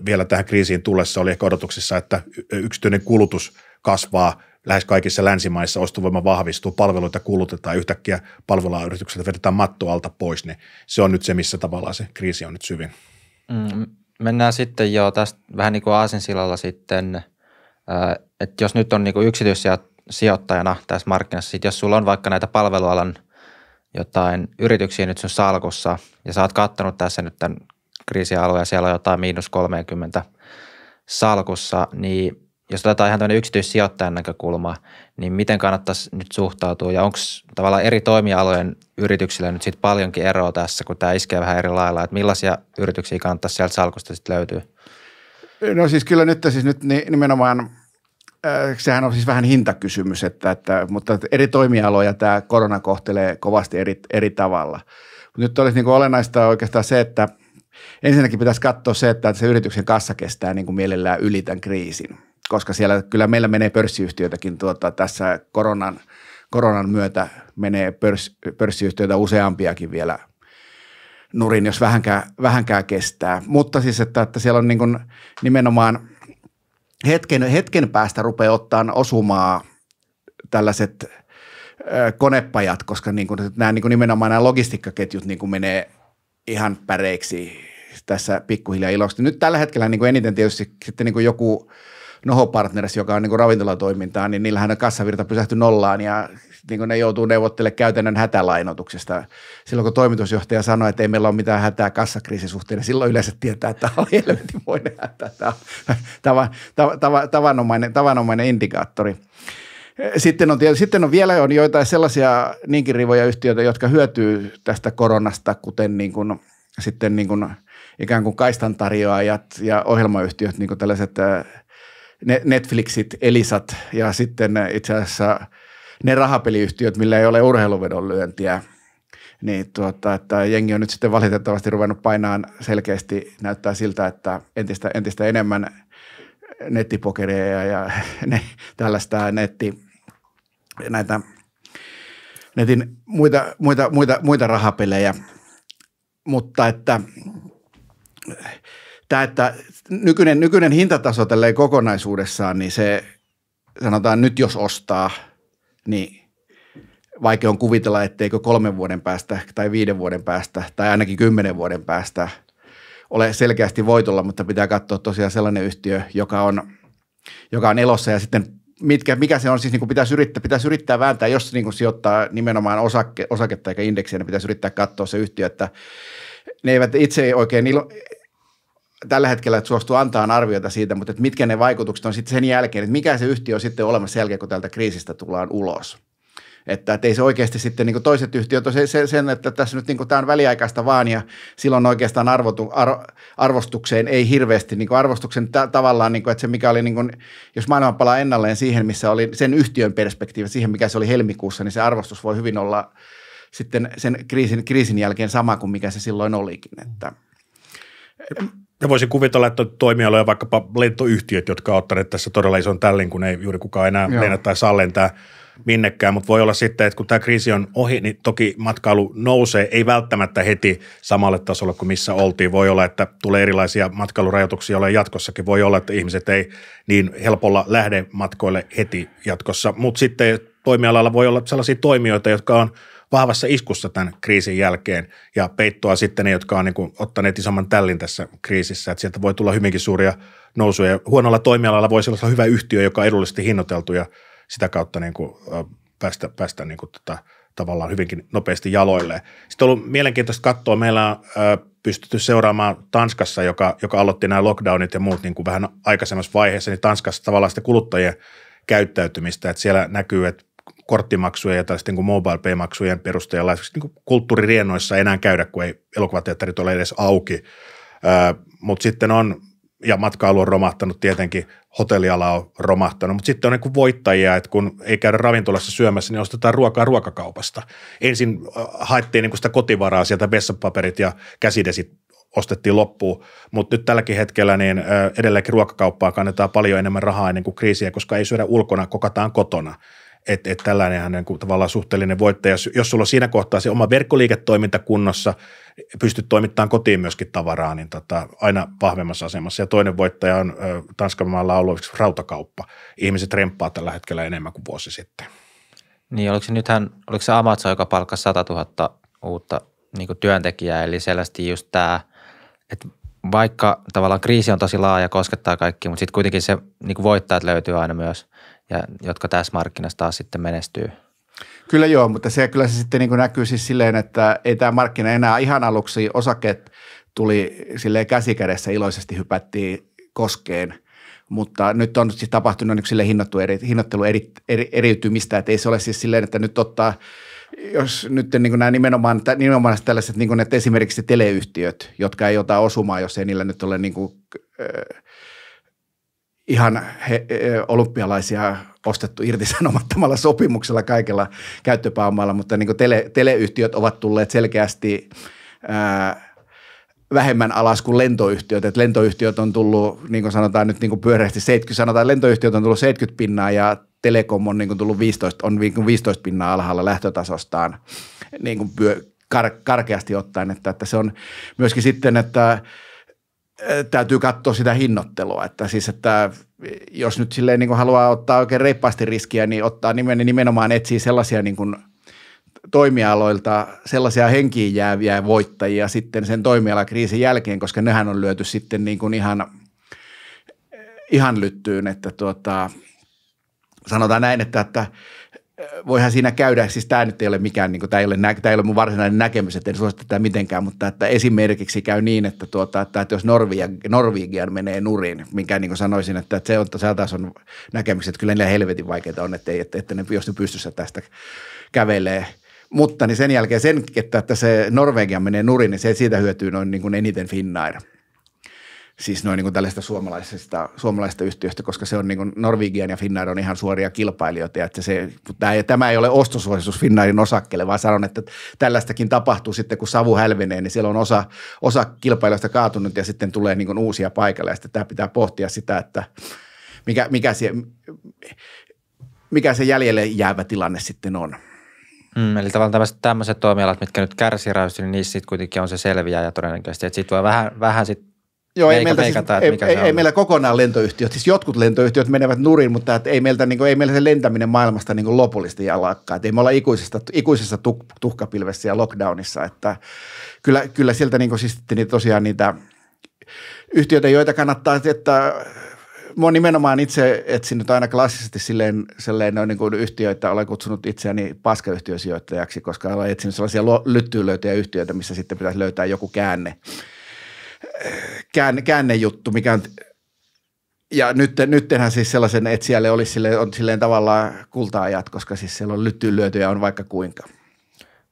vielä tähän kriisiin tullessa oli ehkä odotuksissa, että yksityinen kulutus kasvaa lähes kaikissa länsimaissa, ostovoima vahvistuu, palveluita kulutetaan, yhtäkkiä yritykset vedetään matto alta pois, niin se on nyt se, missä tavallaan se kriisi on nyt syvin. Mm, mennään sitten jo tästä vähän niin kuin Aasinsilalla sitten – Äh, että jos nyt on niin yksityissijoittajana tässä markkinassa, sit jos sulla on vaikka näitä palvelualan jotain yrityksiä nyt sun salkussa ja sä oot kattanut tässä nyt tämän kriisialueen ja siellä on jotain miinus 30 salkussa, niin jos otetaan ihan tämmöinen yksityissijoittajan näkökulma, niin miten kannattaisi nyt suhtautua ja onko tavallaan eri toimialojen yrityksillä nyt sitten paljonkin eroa tässä, kun tämä iskee vähän eri lailla, että millaisia yrityksiä kannattaisi sieltä salkusta sitten löytyä? No siis kyllä nyt, siis nyt nimenomaan äh, sehän on siis vähän hintakysymys, että, että, mutta eri toimialoja tämä korona kohtelee kovasti eri, eri tavalla. nyt olisi niin kuin olennaista oikeastaan se, että ensinnäkin pitäisi katsoa se, että se yrityksen kassa kestää niin kuin mielellään yli tämän kriisin, koska siellä kyllä meillä menee pörssiyhtiöitäkin tuota, tässä koronan, koronan myötä menee pörs, pörssiyhtiöitä useampiakin vielä – nurin, jos vähänkään, vähänkään kestää. Mutta siis, että, että siellä on niin kuin nimenomaan hetken, hetken päästä rupeaa ottaa osumaa tällaiset konepajat, koska niin kuin, nämä, niin kuin nimenomaan nämä logistiikkaketjut niin kuin menee ihan päreiksi tässä pikkuhiljaa iloksi. Nyt tällä hetkellä niin kuin eniten tietysti sitten niin kuin joku – Noho Partners, joka on niin kuin ravintolatoimintaa, niin niillähän on kassavirta pysähtyi nollaan ja niin kuin ne joutuu neuvottelemaan käytännön hätälainotuksesta. Silloin kun toimitusjohtaja sanoi, että ei meillä ole mitään hätää kassakriisin suhteen, niin silloin yleensä tietää, että tämä on helvetinmoinen hätä. Tämä on tava, tava, tava, tavanomainen, tavanomainen indikaattori. Sitten on, sitten on vielä on joitain sellaisia niinkin rivoja yhtiöitä, jotka hyötyy tästä koronasta, kuten niin kuin, sitten niin kuin ikään kuin kaistan tarjoajat ja ohjelmayhtiöt, niin kuin tällaiset äh, – Netflixit, Elisat ja sitten itse asiassa ne rahapeliyhtiöt, millä ei ole urheiluvedonlyöntiä, niin tuota, että jengi on nyt sitten valitettavasti ruvennut painaan selkeästi, näyttää siltä, että entistä, entistä enemmän nettipokeria ja, ja ne, tällaista netti, näitä netin muita, muita, muita, muita rahapelejä, mutta että tämä, että nykyinen, nykyinen hintataso tälleen kokonaisuudessaan, niin se sanotaan nyt jos ostaa, niin vaikea on kuvitella, etteikö kolmen vuoden päästä tai viiden vuoden päästä tai ainakin kymmenen vuoden päästä ole selkeästi voitolla, mutta pitää katsoa tosiaan sellainen yhtiö, joka on, joka on elossa ja sitten mitkä, mikä se on, siis niin kuin pitäisi, yrittää, pitäisi yrittää vääntää, jos niin kuin sijoittaa nimenomaan osake, osaketta eikä indeksiä, niin pitäisi yrittää katsoa se yhtiö, että ne eivät itse oikein ilo, tällä hetkellä että suostuu antaa arviota siitä, mutta että mitkä ne vaikutukset on sitten sen jälkeen, että mikä se yhtiö on sitten olemassa sen jälkeen, kun tältä kriisistä tullaan ulos. Että, että ei se oikeasti sitten niin toiset yhtiöt on se, se, sen, että tässä nyt niin tämä on väliaikaista vaan ja silloin oikeastaan arvotu, ar, arvostukseen ei hirveästi, niin arvostuksen ta, tavallaan, niin kuin, että se mikä oli, niin kuin, jos maailma palaa ennalleen siihen, missä oli sen yhtiön perspektiivi, siihen mikä se oli helmikuussa, niin se arvostus voi hyvin olla sitten sen kriisin, kriisin jälkeen sama kuin mikä se silloin olikin. Että, ja voisin kuvitella, että toimialoja vaikkapa lentoyhtiöt, jotka ovat ottaneet tässä todella ison tällin, kun ei juuri kukaan enää Joo. lennä tai saa lentää minnekään, mutta voi olla sitten, että kun tämä kriisi on ohi, niin toki matkailu nousee, ei välttämättä heti samalle tasolle kuin missä oltiin. Voi olla, että tulee erilaisia matkailurajoituksia, ole jatkossakin voi olla, että ihmiset ei niin helpolla lähde matkoille heti jatkossa, mutta sitten toimialalla voi olla sellaisia toimijoita, jotka on – vahvassa iskussa tämän kriisin jälkeen ja peittoa sitten ne, jotka on niin kuin ottaneet isomman tällin tässä kriisissä. Että sieltä voi tulla hyvinkin suuria nousuja. Huonolla toimialalla voisi olla hyvä yhtiö, joka on edullisesti hinnoiteltu ja sitä kautta niin kuin päästä, päästä niin kuin tota, tavallaan hyvinkin nopeasti jaloilleen. Sitten on ollut mielenkiintoista katsoa. Meillä on ö, pystytty seuraamaan Tanskassa, joka, joka aloitti nämä lockdownit ja muut niin kuin vähän aikaisemmassa vaiheessa, niin Tanskassa tavallaan sitä kuluttajien käyttäytymistä. Että siellä näkyy, että korttimaksuja ja tällaisten kuin mobile pay-maksujen perusteella esimerkiksi niin kulttuuririennoissa ei enää käydä, kun ei elokuvateatterit ole edes auki. Mutta sitten on, ja matkailu on romahtanut tietenkin, hotelliala on romahtanut, mutta sitten on niin kuin voittajia, että kun ei käydä ravintolassa syömässä, niin ostetaan ruokaa ruokakaupasta. Ensin haettiin niin kuin sitä kotivaraa sieltä vessapaperit ja käsidesit ostettiin loppuun, mutta nyt tälläkin hetkellä niin edelleenkin ruokakauppaa kannetaan paljon enemmän rahaa ennen kuin kriisiä, koska ei syödä ulkona, kokataan kotona että et tällainen hänen niin tavallaan suhteellinen voittaja, jos, jos sulla on siinä kohtaa se oma verkkoliiketoiminta kunnossa, pystyt toimittamaan kotiin myöskin tavaraa, niin tota, aina vahvemmassa asemassa. Ja toinen voittaja on ö, Tanskan maalla ollut rautakauppa. Ihmiset remppaa tällä hetkellä enemmän kuin vuosi sitten. Niin, oliko se nythän, oliko se Amazon, joka palkkasi 100 000 uutta niin työntekijää, eli selvästi just tämä, että vaikka tavallaan kriisi on tosi laaja, koskettaa kaikki, mutta sitten kuitenkin se niin voittajat löytyy aina myös – ja jotka tässä markkinassa taas sitten menestyy. Kyllä joo, mutta se kyllä se sitten niin näkyy siis silleen, että ei tämä markkina enää ihan aluksi osakeet tuli silleen käsikädessä iloisesti hypättiin koskeen – mutta nyt on siis tapahtunut niin sille hinnoittelu, eri, hinnoittelu eri, eri, eriytymistä, että ei se ole siis silleen, että nyt ottaa, jos nyt niin kuin nämä nimenomaan, nimenomaan tällaiset, niin kuin, että esimerkiksi teleyhtiöt, jotka ei ota osumaa, jos ei niillä nyt ole niin kuin, äh, ihan he, he, olympialaisia ostettu irtisanomattomalla sopimuksella kaikella käyttöpääomalla, mutta niin tele, teleyhtiöt ovat tulleet selkeästi ää, vähemmän alas kuin lentoyhtiöt. Et lentoyhtiöt on tullut, niin kuin sanotaan nyt niin kuin pyöreästi, 70, sanotaan lentoyhtiöt on tullut 70 pinnaa ja Telekom on niin kuin tullut 15, on 15 pinnaa alhaalla lähtötasostaan niin kuin pyö, kar, karkeasti ottaen. Että, että se on myöskin sitten, että – täytyy katsoa sitä hinnoittelua, että siis että jos nyt silleen niin kuin haluaa ottaa oikein reippaasti riskiä, niin ottaa nimen, niin nimenomaan etsiä sellaisia niin kuin toimialoilta sellaisia henkiin jääviä voittajia sitten sen toimialakriisin jälkeen, koska nehän on lyöty sitten niin kuin ihan, ihan lyttyyn, että tuota, sanotaan näin, että, että – voihan siinä käydä, siis tämä nyt ei ole mikään, niin kuin, tämä, ei ole, tämä ei ole mun varsinainen näkemys, että en suosittu tätä mitenkään, mutta että esimerkiksi käy niin, että, tuota, että, että jos Norvia, Norwegian menee nurin, minkä niin kuin sanoisin, että, että se on, se taas on näkemys, että kyllä niillä helvetin vaikeita on, että, että, että ne, jos ne pystyssä tästä kävelee – mutta niin sen jälkeen sen, että, että se Norvegia menee nurin, niin se siitä hyötyy noin niin kuin eniten Finnair siis noin niin tällaista suomalaisista, suomalaisista yhtiöistä, koska se on niin kuin Norwegian ja Finnair on ihan suoria kilpailijoita. Että se, tämä, ei, tämä ei ole ostosuositus Finnairin osakkeelle, vaan sanon, että tällaistakin tapahtuu sitten, kun savu hälvenee, niin siellä on osa, osa kilpailijoista kaatunut ja sitten tulee niin kuin uusia paikalle. Ja sitten tämä pitää pohtia sitä, että mikä, mikä, se, mikä se jäljelle jäävä tilanne sitten on. Mm, eli tavallaan tämmöiset, tämmöiset toimialat, mitkä nyt kärsii niin niissä sitten kuitenkin on se selviä ja todennäköisesti. Että sitten voi vähän, vähän sit Joo, ei, meiltä, siis- meikata, siis, ei, mikä ei, ei meillä kokonaan lentoyhtiöt, siis jotkut lentoyhtiöt menevät nurin, mutta et ei, meiltä, niin kuin, ei meillä se lentäminen maailmasta niin kuin lopullisesti jalakkaa. ei me olla ikuisesta, ikuisessa tuk, tuhkapilvessä ja lockdownissa, että kyllä, kyllä sieltä niin kuin, siis, niin tosiaan niitä yhtiöitä, joita kannattaa, että mä oon nimenomaan itse etsinyt aina klassisesti silleen, silleen noin niin kuin yhtiöitä, olen kutsunut itseäni paskayhtiösijoittajaksi, koska olen etsinyt sellaisia lyttyylöitä yhtiöitä, missä sitten pitäisi löytää joku käänne – käänne, käännejuttu, mikä on ja nyt, nyttenhän siis sellaisen siellä olisi sille, on silleen tavallaan kultaajat, koska siis siellä on lyttyyn lyötyjä on vaikka kuinka.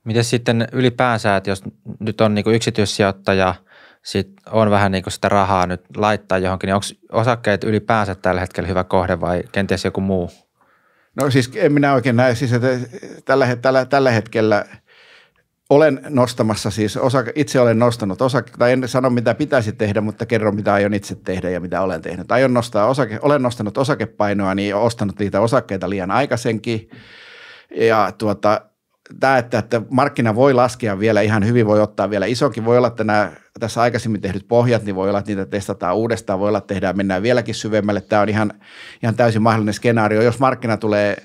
Miten sitten ylipäänsä, että jos nyt on niinku yksityissijoittaja, sit on vähän niinku sitä rahaa nyt laittaa johonkin, niin onko osakkeet ylipäänsä tällä hetkellä hyvä kohde vai kenties joku muu? No siis en minä oikein näe, siis että tällä, tällä, tällä hetkellä – olen nostamassa siis, osa, itse olen nostanut osake, tai en sano mitä pitäisi tehdä, mutta kerron mitä aion itse tehdä ja mitä olen tehnyt. Aion nostaa osake, olen nostanut osakepainoa, niin ostanut niitä osakkeita liian aikaisenkin. Ja tuota, tämä, että, että markkina voi laskea vielä ihan hyvin, voi ottaa vielä isonkin. Voi olla, että nämä, tässä aikaisemmin tehdyt pohjat, niin voi olla, että niitä testataan uudestaan. Voi olla, että tehdään, mennään vieläkin syvemmälle. Tämä on ihan, ihan täysin mahdollinen skenaario. Jos markkina tulee –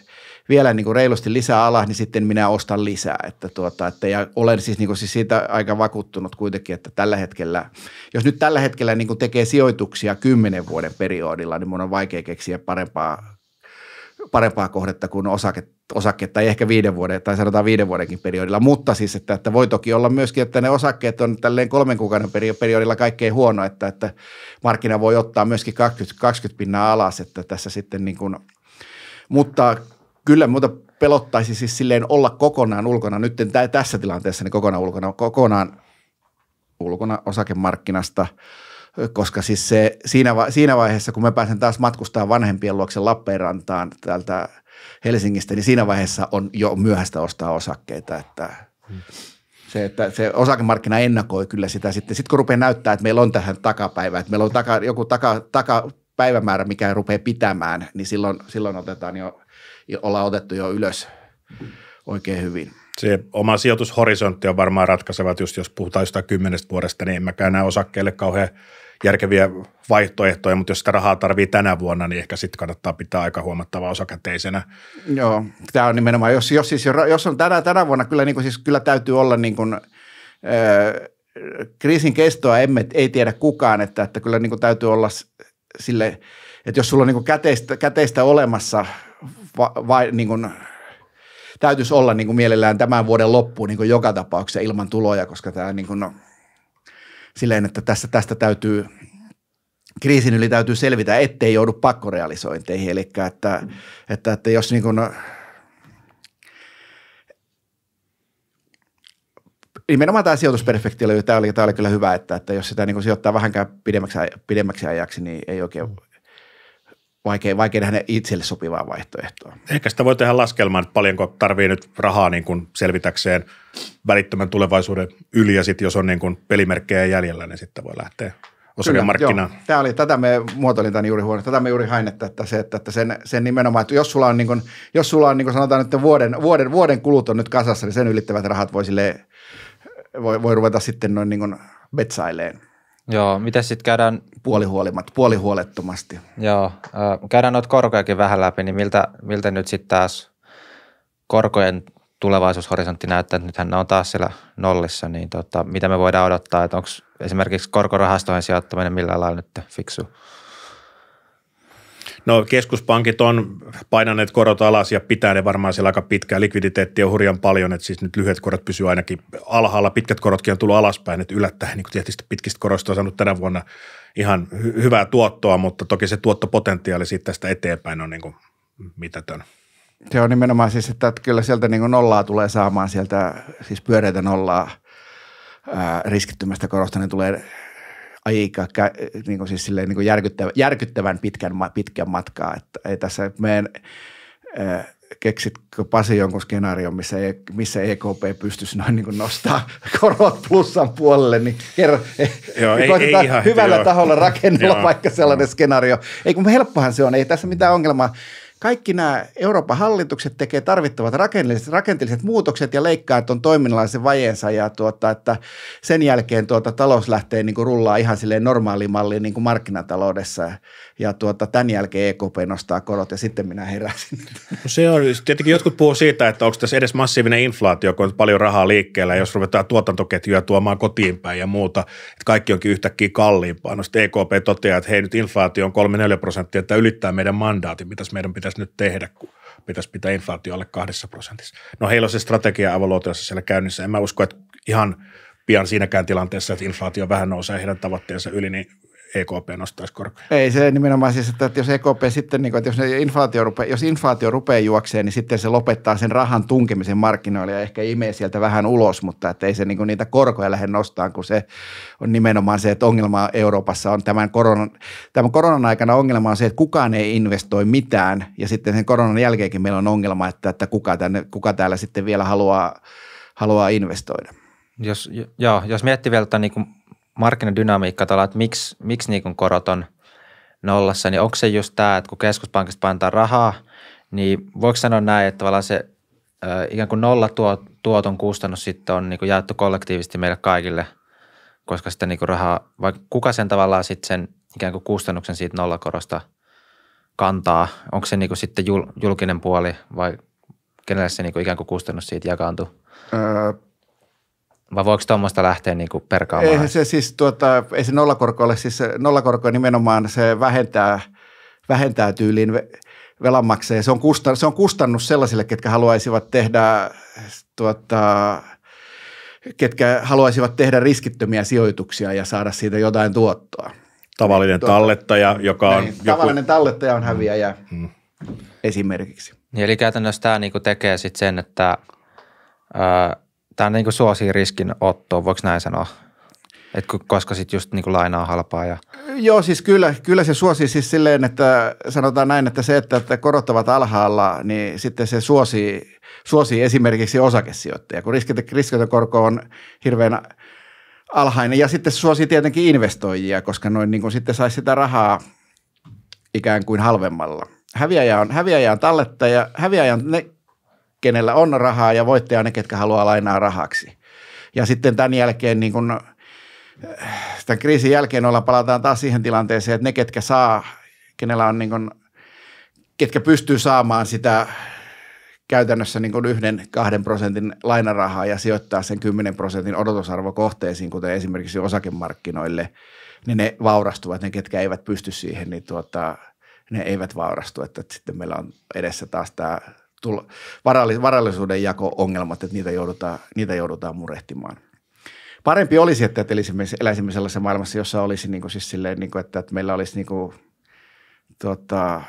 vielä niin kuin reilusti lisää alas, niin sitten minä ostan lisää. Että tuota, että, ja olen siis, niin kuin, siis siitä aika vakuuttunut kuitenkin, että tällä hetkellä, jos nyt tällä hetkellä niin kuin tekee sijoituksia kymmenen vuoden periodilla, niin minun on vaikea keksiä parempaa parempaa kohdetta kuin osake, osake tai ehkä viiden vuoden tai sanotaan viiden vuodenkin periodilla, mutta siis, että, että voi toki olla myöskin, että ne osakkeet on tälleen kolmen kuukauden periodilla kaikkein huono, että, että markkina voi ottaa myöskin 20, 20 pinnaa alas, että tässä sitten niin kuin, mutta kyllä muuta pelottaisi siis silleen olla kokonaan ulkona, nyt t- tässä tilanteessa niin kokonaan ulkona, kokonaan ulkona osakemarkkinasta, koska siis se, siinä, va- siinä vaiheessa, kun mä pääsen taas matkustamaan vanhempien luokse Lappeenrantaan täältä Helsingistä, niin siinä vaiheessa on jo myöhäistä ostaa osakkeita, että se, että se osakemarkkina ennakoi kyllä sitä sitten. Sitten kun rupeaa näyttää, että meillä on tähän takapäivä, että meillä on taka, joku taka, taka, päivämäärä, mikä rupeaa pitämään, niin silloin, silloin otetaan jo ollaan otettu jo ylös oikein hyvin. Se oma sijoitushorisontti on varmaan ratkaisevat, just jos puhutaan jostain kymmenestä vuodesta, niin en mäkään näe osakkeelle kauhean järkeviä vaihtoehtoja, mutta jos sitä rahaa tarvii tänä vuonna, niin ehkä sitten kannattaa pitää aika huomattavaa osakäteisenä. Joo, tämä on nimenomaan, jos, jos, siis, jos on tänä, tänä vuonna, kyllä, niin kuin, siis, kyllä täytyy olla niin kuin, ö, kriisin kestoa emme, ei tiedä kukaan, että, että kyllä niin kuin täytyy olla sille, että jos sulla on niin kuin käteistä, käteistä olemassa – va, va, niin kuin, täytyisi olla niin kuin mielellään tämän vuoden loppuun niin kuin joka tapauksessa ilman tuloja, koska tämä niin kuin, no, silleen, että tästä, tästä täytyy, kriisin yli täytyy selvitä, ettei joudu pakkorealisointeihin. Eli että, että, että jos niin kuin, nimenomaan tämä sijoitusperspektiivi, tämä oli, tämä oli kyllä hyvä, että, että jos sitä niin sijoittaa vähänkään pidemmäksi, pidemmäksi ajaksi, niin ei oikein vaikea, vaikea nähdä itselle sopivaa vaihtoehtoa. Ehkä sitä voi tehdä laskelman, että paljonko tarvii nyt rahaa niin kuin selvitäkseen välittömän tulevaisuuden yli ja sitten jos on niin kuin pelimerkkejä jäljellä, niin sitten voi lähteä osakemarkkinaan. Tämä oli, tätä me muotoilin tämän juuri huono. Tätä me juuri hain, että, että, se, että, että sen, sen, nimenomaan, että jos sulla on, niin kuin, jos sulla on niin kuin sanotaan, että vuoden, vuoden, vuoden kulut on nyt kasassa, niin sen ylittävät rahat voi, sille, voi, voi ruveta sitten noin niin kuin betsaileen – Joo, miten sitten käydään... Puolihuolimat, puolihuolettomasti. Joo, käydään noita korkojakin vähän läpi, niin miltä, miltä nyt sitten taas korkojen tulevaisuushorisontti näyttää, että nythän ne on taas siellä nollissa, niin tota, mitä me voidaan odottaa, että onko esimerkiksi korkorahastojen sijoittaminen millään lailla nyt fiksu? No keskuspankit on painaneet korot alas ja pitää ne varmaan siellä aika pitkään. Likviditeettiä on hurjan paljon, että siis nyt lyhyet korot pysyy ainakin alhaalla. Pitkät korotkin on tullut alaspäin, että yllättäen niin tietysti pitkistä koroista on saanut tänä vuonna ihan hy- hyvää tuottoa, mutta toki se tuottopotentiaali siitä tästä eteenpäin on niin kuin mitätön. Se on nimenomaan siis, että kyllä sieltä niin kuin nollaa tulee saamaan sieltä, siis pyöreitä nollaa ää, riskittymästä korosta, niin tulee aika niin kuin siis silleen, niin kuin järkyttävän, järkyttävän pitkän, pitkän matkaa. Että ei tässä meidän äh, keksitkö Pasi jonkun skenaarion, missä, e- missä EKP pystyisi noin niin nostaa korot plussan puolelle, niin kerro, joo, ei, ei ihan, hyvällä joo. taholla rakennella vaikka sellainen joo. Mm. skenaario. Ei kun helppohan se on, ei tässä mitään ongelmaa kaikki nämä Euroopan hallitukset tekee tarvittavat rakenteelliset, rakenteelliset muutokset ja leikkaa tuon toiminnallisen vajeensa ja tuota, että sen jälkeen tuota, talous lähtee niin kuin rullaa ihan silleen malliin, niin kuin markkinataloudessa ja tuota, tämän jälkeen EKP nostaa korot ja sitten minä heräsin. No se on, tietenkin jotkut puhuu siitä, että onko tässä edes massiivinen inflaatio, kun on paljon rahaa liikkeellä, jos ruvetaan tuotantoketjuja tuomaan kotiin päin ja muuta, että kaikki onkin yhtäkkiä kalliimpaa. No sitten EKP toteaa, että hei nyt inflaatio on 3-4 prosenttia, että ylittää meidän mandaatin, mitä meidän pitäisi nyt tehdä, kun pitäisi pitää inflaatio alle kahdessa prosentissa. No heillä on se strategia aivan siellä käynnissä. En mä usko, että ihan pian siinäkään tilanteessa, että inflaatio vähän nousee heidän tavoitteensa yli, niin EKP nostaisi korkoja. Ei se nimenomaan siis, että jos EKP sitten, niin että jos, inflaatio rupeaa, jos inflaatio rupeaa juokseen, niin sitten se lopettaa sen rahan tunkemisen markkinoille ja ehkä imee sieltä vähän ulos, mutta että ei se niin kuin niitä korkoja lähde nostaan, kun se on nimenomaan se, että ongelma Euroopassa on tämän koronan, tämän koronan aikana ongelma on se, että kukaan ei investoi mitään ja sitten sen koronan jälkeenkin meillä on ongelma, että, että kuka, tänne, kuka täällä sitten vielä haluaa, haluaa investoida. Jos, joo, jos miettii vielä tämän niin kuin markkinadynamiikka tuolla, että miksi, miksi niin korot on nollassa, niin onko se just tämä, että kun keskuspankista painetaan rahaa, niin voiko sanoa näin, että tavallaan se äh, ikään kuin nollatuoton kustannus sitten on niin kuin jaettu kollektiivisesti meille kaikille, koska sitten niin kuin rahaa, vai kuka sen tavallaan sitten sen ikään kuin kustannuksen siitä nollakorosta kantaa? Onko se niin kuin sitten jul, julkinen puoli vai kenelle se niin kuin ikään kuin kustannus siitä jakaantuu? Öö vai voiko tuommoista lähteä niin kuin perkaamaan? Ei se, siis, tuota, ei se nollakorko ole, siis nollakorko nimenomaan se vähentää, vähentää tyyliin velanmaksajia. Se on, se on kustannus sellaisille, ketkä haluaisivat tehdä tuota, ketkä haluaisivat tehdä riskittömiä sijoituksia ja saada siitä jotain tuottoa. Tavallinen tuota, tallettaja, joka on niin, joku... Tavallinen tallettaja on häviäjä mm. mm. esimerkiksi. Niin, eli käytännössä tämä niinku tekee sit sen, että ö, tämä niin suosii riskinottoa, voiko näin sanoa? Et koska sitten just niin lainaa halpaa ja... Joo, siis kyllä, kyllä se suosii siis silleen, että sanotaan näin, että se, että, että korot ovat alhaalla, niin sitten se suosii, suosii esimerkiksi osakesijoittajia, kun riskitönkorko on hirveän alhainen. Ja sitten se suosii tietenkin investoijia, koska noin niin kuin sitten saisi sitä rahaa ikään kuin halvemmalla. Häviäjä on, häviäjä on tallettaja, häviäjä on ne kenellä on rahaa ja voittaja ne, ketkä haluaa lainaa rahaksi. Ja sitten tämän jälkeen niin kun, äh, tämän kriisin jälkeen olla palataan taas siihen tilanteeseen, että ne, ketkä saa, kenellä on niin kun, ketkä pystyy saamaan sitä käytännössä niin kuin yhden, kahden prosentin lainarahaa ja sijoittaa sen 10 prosentin odotusarvokohteisiin, kuten esimerkiksi osakemarkkinoille, niin ne vaurastuvat, ne ketkä eivät pysty siihen, niin tuota, ne eivät vaurastu. Että sitten meillä on edessä taas tämä varallisuuden jako-ongelmat, että niitä joudutaan, niitä joudutaan murehtimaan. Parempi olisi, että, elisimme eläisimme, eläisimme sellaisessa maailmassa, jossa olisi niin kuin siis silleen, niin kuin, että, että meillä olisi niin kuin, tota,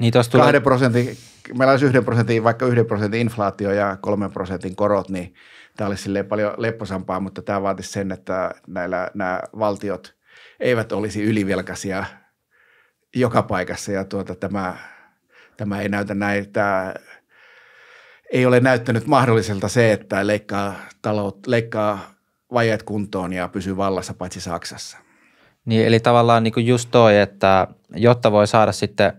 niin kahden prosentin, meillä olisi yhden prosentin, vaikka yhden prosentin inflaatio ja kolmen prosentin korot, niin tämä olisi paljon lepposampaa, mutta tämä vaatisi sen, että näillä, nämä valtiot eivät olisi ylivelkaisia joka paikassa ja tuota, tämä, tämä ei näytä näitä ei ole näyttänyt mahdolliselta se, että leikkaa, talout leikkaa vajeet kuntoon ja pysyy vallassa paitsi Saksassa. Niin, eli tavallaan niin kuin just toi, että jotta voi saada sitten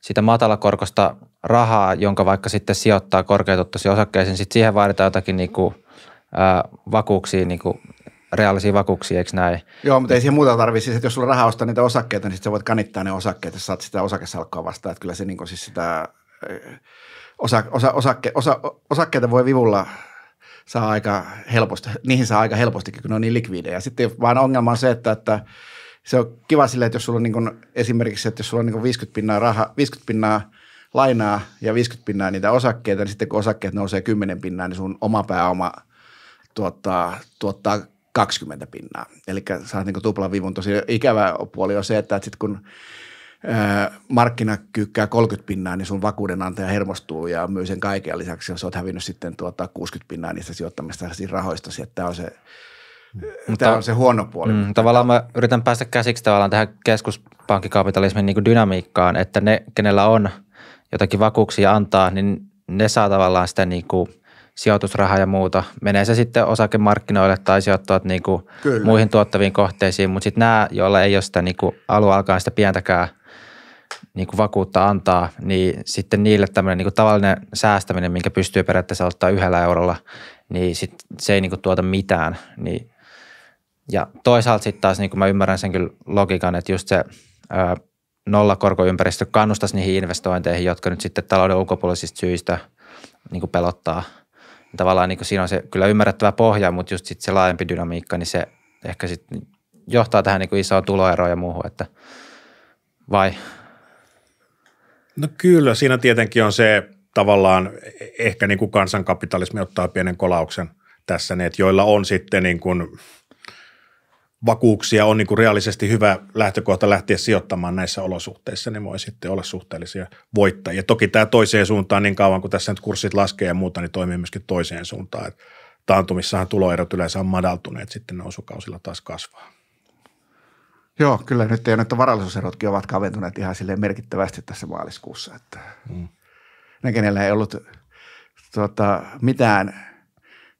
sitä matalakorkosta rahaa, jonka vaikka sitten sijoittaa korkeatuottoisiin osakkeisiin, sitten siihen vaaditaan jotakin niin kuin, ää, vakuuksia, niin kuin reaalisia vakuuksia, eikö näin? Joo, mutta ei siihen muuta tarvitse. Siis, että jos sulla rahaa ostaa niitä osakkeita, niin sitten sä voit kannittaa ne osakkeet ja saat sitä osakesalkkoa vastaan. Että kyllä se niin kuin, siis sitä osa, osa, osakke, osa, osakkeita voi vivulla saa aika helposti, niihin saa aika helpostikin, kun ne on niin likviidejä. Sitten vaan ongelma on se, että, että se on kiva silleen, että jos sulla on niin kuin, esimerkiksi, että jos sulla on niin kuin 50 pinnaa raha, 50 pinnaa lainaa ja 50 pinnaa niitä osakkeita, niin sitten kun osakkeet nousee 10 pinnaa, niin sun oma pääoma tuottaa, tuottaa 20 pinnaa. Eli saat niin tuplan vivun. Tosi ikävä puoli on se, että sitten kun markkina 30 pinnaa, niin sun vakuudenantaja hermostuu ja myy sen kaiken lisäksi, jos olet hävinnyt sitten tuota 60 pinnaa niistä sijoittamista rahoista. Tämä on se, mutta, tämä on se huono puoli. Mm, tavallaan mä yritän päästä käsiksi tavallaan tähän keskuspankkikapitalismin niin dynamiikkaan, että ne, kenellä on jotakin vakuuksia antaa, niin ne saa tavallaan sitä niin kuin sijoitusrahaa ja muuta. Menee se sitten osakemarkkinoille tai sijoittuvat niin kuin muihin tuottaviin kohteisiin, mutta sitten nämä, joilla ei ole sitä niin kuin alun alkaen sitä pientäkään niin kuin vakuutta antaa, niin sitten niille tämmöinen niin kuin tavallinen säästäminen, minkä pystyy periaatteessa ottaa yhdellä eurolla, niin sit se ei niin kuin tuota mitään. Niin. Ja toisaalta sitten taas niin kuin mä ymmärrän sen kyllä logiikan, että just se ö, nollakorkoympäristö kannustaisi niihin investointeihin, jotka nyt sitten talouden ulkopuolisista syistä niin kuin pelottaa. Tavallaan niin kuin siinä on se kyllä ymmärrettävä pohja, mutta just sit se laajempi dynamiikka, niin se ehkä sitten johtaa tähän niin kuin isoon tuloeroon ja muuhun, että vai – No kyllä, siinä tietenkin on se tavallaan ehkä niin kuin kansankapitalismi ottaa pienen kolauksen tässä, niin että joilla on sitten niin kuin vakuuksia, on niin kuin reaalisesti hyvä lähtökohta lähteä sijoittamaan näissä olosuhteissa, niin voi sitten olla suhteellisia voittajia. Toki tämä toiseen suuntaan niin kauan, kuin tässä nyt kurssit laskee ja muuta, niin toimii myöskin toiseen suuntaan. Että taantumissahan tuloerot yleensä on madaltuneet, sitten nousukausilla taas kasvaa. Joo, kyllä nyt ei nyt varallisuuserotkin ovat kaventuneet ihan silleen merkittävästi tässä maaliskuussa. Että mm. Ne, kenellä ei ollut tuota, mitään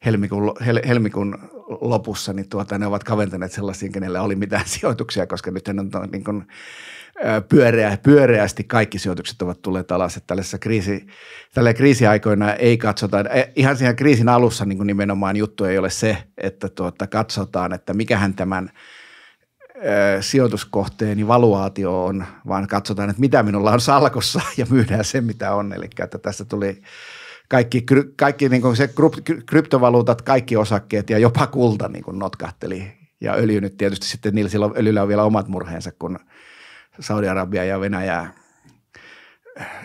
helmikuun, hel, helmikuun lopussa, niin tuota, ne ovat kaventaneet sellaisiin, kenellä oli mitään sijoituksia, koska nyt on niin kuin, pyöreä, pyöreästi kaikki sijoitukset ovat tulleet alas. Että tällaisessa kriisi, tällä kriisiaikoina ei katsota, e, ihan siinä kriisin alussa niin kuin nimenomaan juttu ei ole se, että tuota, katsotaan, että mikähän tämän – sijoituskohteeni valuaatio on, vaan katsotaan, että mitä minulla on salkossa ja myydään se, mitä on. Eli että tästä tuli kaikki, kaikki niin kuin se kryptovaluutat, kaikki osakkeet ja jopa kulta niin kuin notkahteli. Ja öljy nyt tietysti sitten, niillä silloin öljyllä on vielä omat murheensa, kun Saudi-Arabia ja Venäjä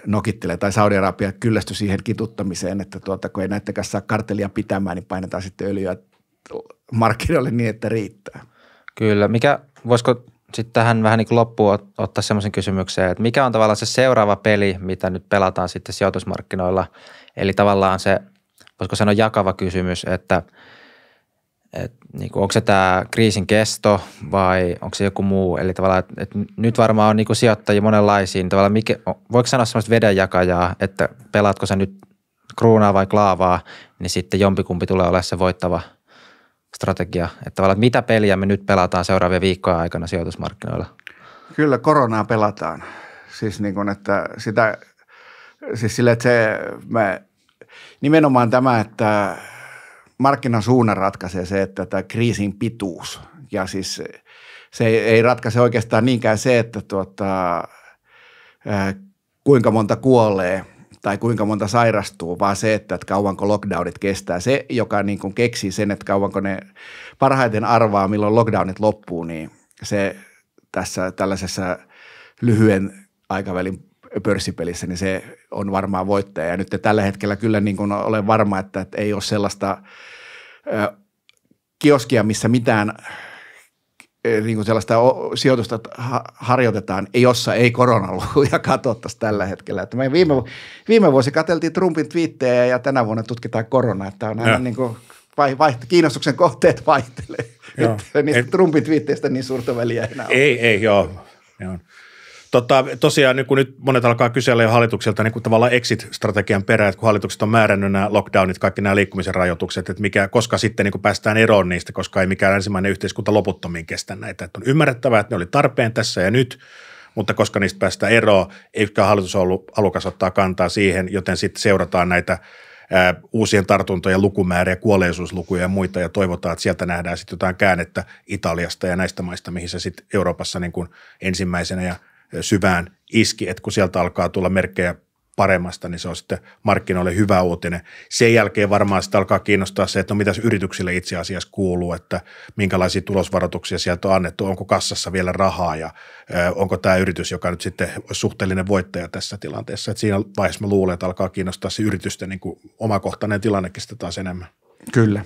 nokittelee tai Saudi-Arabia kyllästyi siihen kituttamiseen, että tuota, kun ei näiden kanssa saa kartelia pitämään, niin painetaan sitten öljyä markkinoille niin, että riittää. Kyllä. Mikä voisiko sitten tähän vähän niin kuin loppuun ottaa semmoisen kysymykseen, että mikä on tavallaan se seuraava peli, mitä nyt pelataan sitten sijoitusmarkkinoilla? Eli tavallaan se, voisiko sanoa jakava kysymys, että, että niin kuin, onko se tämä kriisin kesto vai onko se joku muu? Eli tavallaan, että, että nyt varmaan on niin kuin sijoittajia monenlaisiin. Tavallaan mikä, voiko sanoa semmoista vedenjakajaa, että pelaatko sä nyt kruunaa vai klaavaa, niin sitten jompikumpi tulee olemaan se voittava – strategia? Että tavallaan, että mitä peliä me nyt pelataan seuraavien viikkojen aikana sijoitusmarkkinoilla? Kyllä koronaa pelataan. Siis niin kuin, että sitä, siis sille, että se, mä, nimenomaan tämä, että suunnan ratkaisee se, että tämä kriisin pituus. Ja siis se ei, ei ratkaise oikeastaan niinkään se, että tuota, kuinka monta kuolee – tai kuinka monta sairastuu, vaan se, että, että kauanko lockdownit kestää. Se, joka niin kuin keksii sen, että kauanko ne parhaiten arvaa, milloin lockdownit loppuu, niin se tässä tällaisessa lyhyen aikavälin pörssipelissä, niin se on varmaan voittaja. Ja nyt tällä hetkellä kyllä niin kuin olen varma, että, että ei ole sellaista ö, kioskia, missä mitään Eh, niin kuin sellaista sijoitusta harjoitetaan, jossa ei koronaluja katsottaisi tällä hetkellä. Että me viime, viime vuosi katseltiin Trumpin twiittejä ja tänä vuonna tutkitaan koronaa, että on aina niin kuin vai, vai, kiinnostuksen kohteet vaihtelee. Joo, että niistä ei, Trumpin twiitteistä niin suurta väliä enää ei, ole. Ei, ei, joo. Ne on. Tota, tosiaan niin kun nyt monet alkaa kysellä jo hallitukselta niin kun tavallaan exit-strategian perään, että kun hallitukset on määrännyt nämä lockdownit, kaikki nämä liikkumisen rajoitukset, että mikä, koska sitten niin päästään eroon niistä, koska ei mikään ensimmäinen yhteiskunta loputtomiin kestä näitä. Että on ymmärrettävää, että ne oli tarpeen tässä ja nyt, mutta koska niistä päästään eroon, ei hallitus ollut halukas ottaa kantaa siihen, joten sitten seurataan näitä ää, uusien tartuntojen lukumääriä, kuolleisuuslukuja ja muita ja toivotaan, että sieltä nähdään sitten jotain käännettä Italiasta ja näistä maista, mihin se sitten Euroopassa niin kuin ensimmäisenä ja – syvään iski, että kun sieltä alkaa tulla merkkejä paremmasta, niin se on sitten markkinoille hyvä uutinen. Sen jälkeen varmaan sitä alkaa kiinnostaa se, että no mitäs yrityksille itse asiassa kuuluu, että minkälaisia tulosvaroituksia sieltä on annettu, onko kassassa vielä rahaa ja onko tämä yritys, joka nyt sitten olisi suhteellinen voittaja tässä tilanteessa. Että siinä vaiheessa mä luulen, että alkaa kiinnostaa se yritysten niin kuin omakohtainen tilannekin sitä taas enemmän. Kyllä.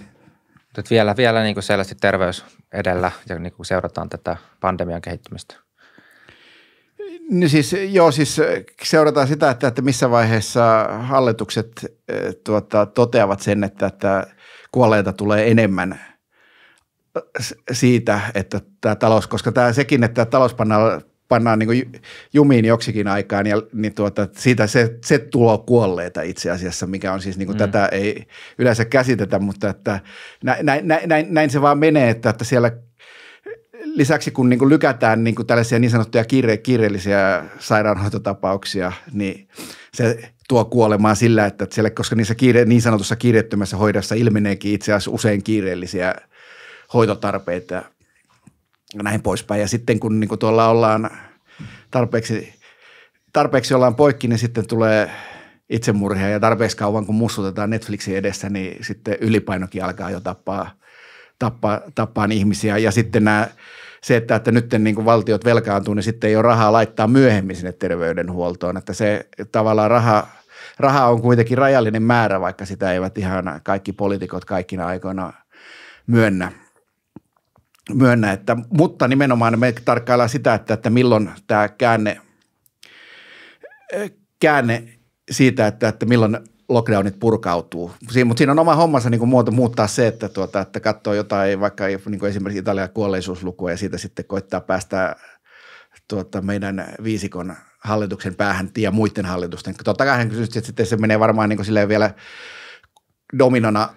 Nyt vielä, vielä niin kuin selvästi terveys edellä ja niin kuin seurataan tätä pandemian kehittymistä. Niin siis, joo, siis äh, seurataan sitä, että, että missä vaiheessa hallitukset äh, tuota, toteavat sen, että, että kuolleita tulee enemmän äh, siitä, että tämä talous, koska tämä sekin, että talous pannaan, pannaan niin jumiin joksikin aikaan, ja, niin tuota, siitä se, se tuo kuolleita itse asiassa, mikä on siis niin kuin mm. tätä ei yleensä käsitetä, mutta että näin, näin, näin, näin se vaan menee, että, että siellä – lisäksi kun niin kuin lykätään niin kuin tällaisia niin sanottuja kiire- kiireellisiä sairaanhoitotapauksia, niin se tuo kuolemaa sillä, että siellä, koska niissä kiire, niin sanotussa kiireettömässä hoidossa ilmeneekin itse asiassa usein kiireellisiä hoitotarpeita ja näin poispäin. Ja sitten kun niin kuin tuolla ollaan tarpeeksi, tarpeeksi ollaan poikki, niin sitten tulee itsemurhia ja tarpeeksi kauan kun mussutetaan Netflixin edessä, niin sitten ylipainokin alkaa jo tappaa – tappaa, tappaa ihmisiä. Ja sitten nämä se, että, että nyt niin kuin valtiot velkaantuu, niin sitten ei ole rahaa laittaa myöhemmin sinne terveydenhuoltoon. Että se tavallaan raha, raha on kuitenkin rajallinen määrä, vaikka sitä eivät ihan kaikki poliitikot kaikkina aikoina myönnä. myönnä että, mutta nimenomaan me tarkkaillaan sitä, että, että milloin tämä käänne, käänne siitä, että, että milloin lockdownit purkautuu. Siin, mutta siinä on oma hommansa niin kuin muoto muuttaa se, että, tuota, että katsoo jotain, vaikka niin kuin esimerkiksi Italian kuolleisuuslukua ja siitä sitten koittaa päästä tuota, meidän viisikon hallituksen päähän ja muiden hallitusten. Totta kai hän kysyy, että sitten se menee varmaan niin kuin vielä dominona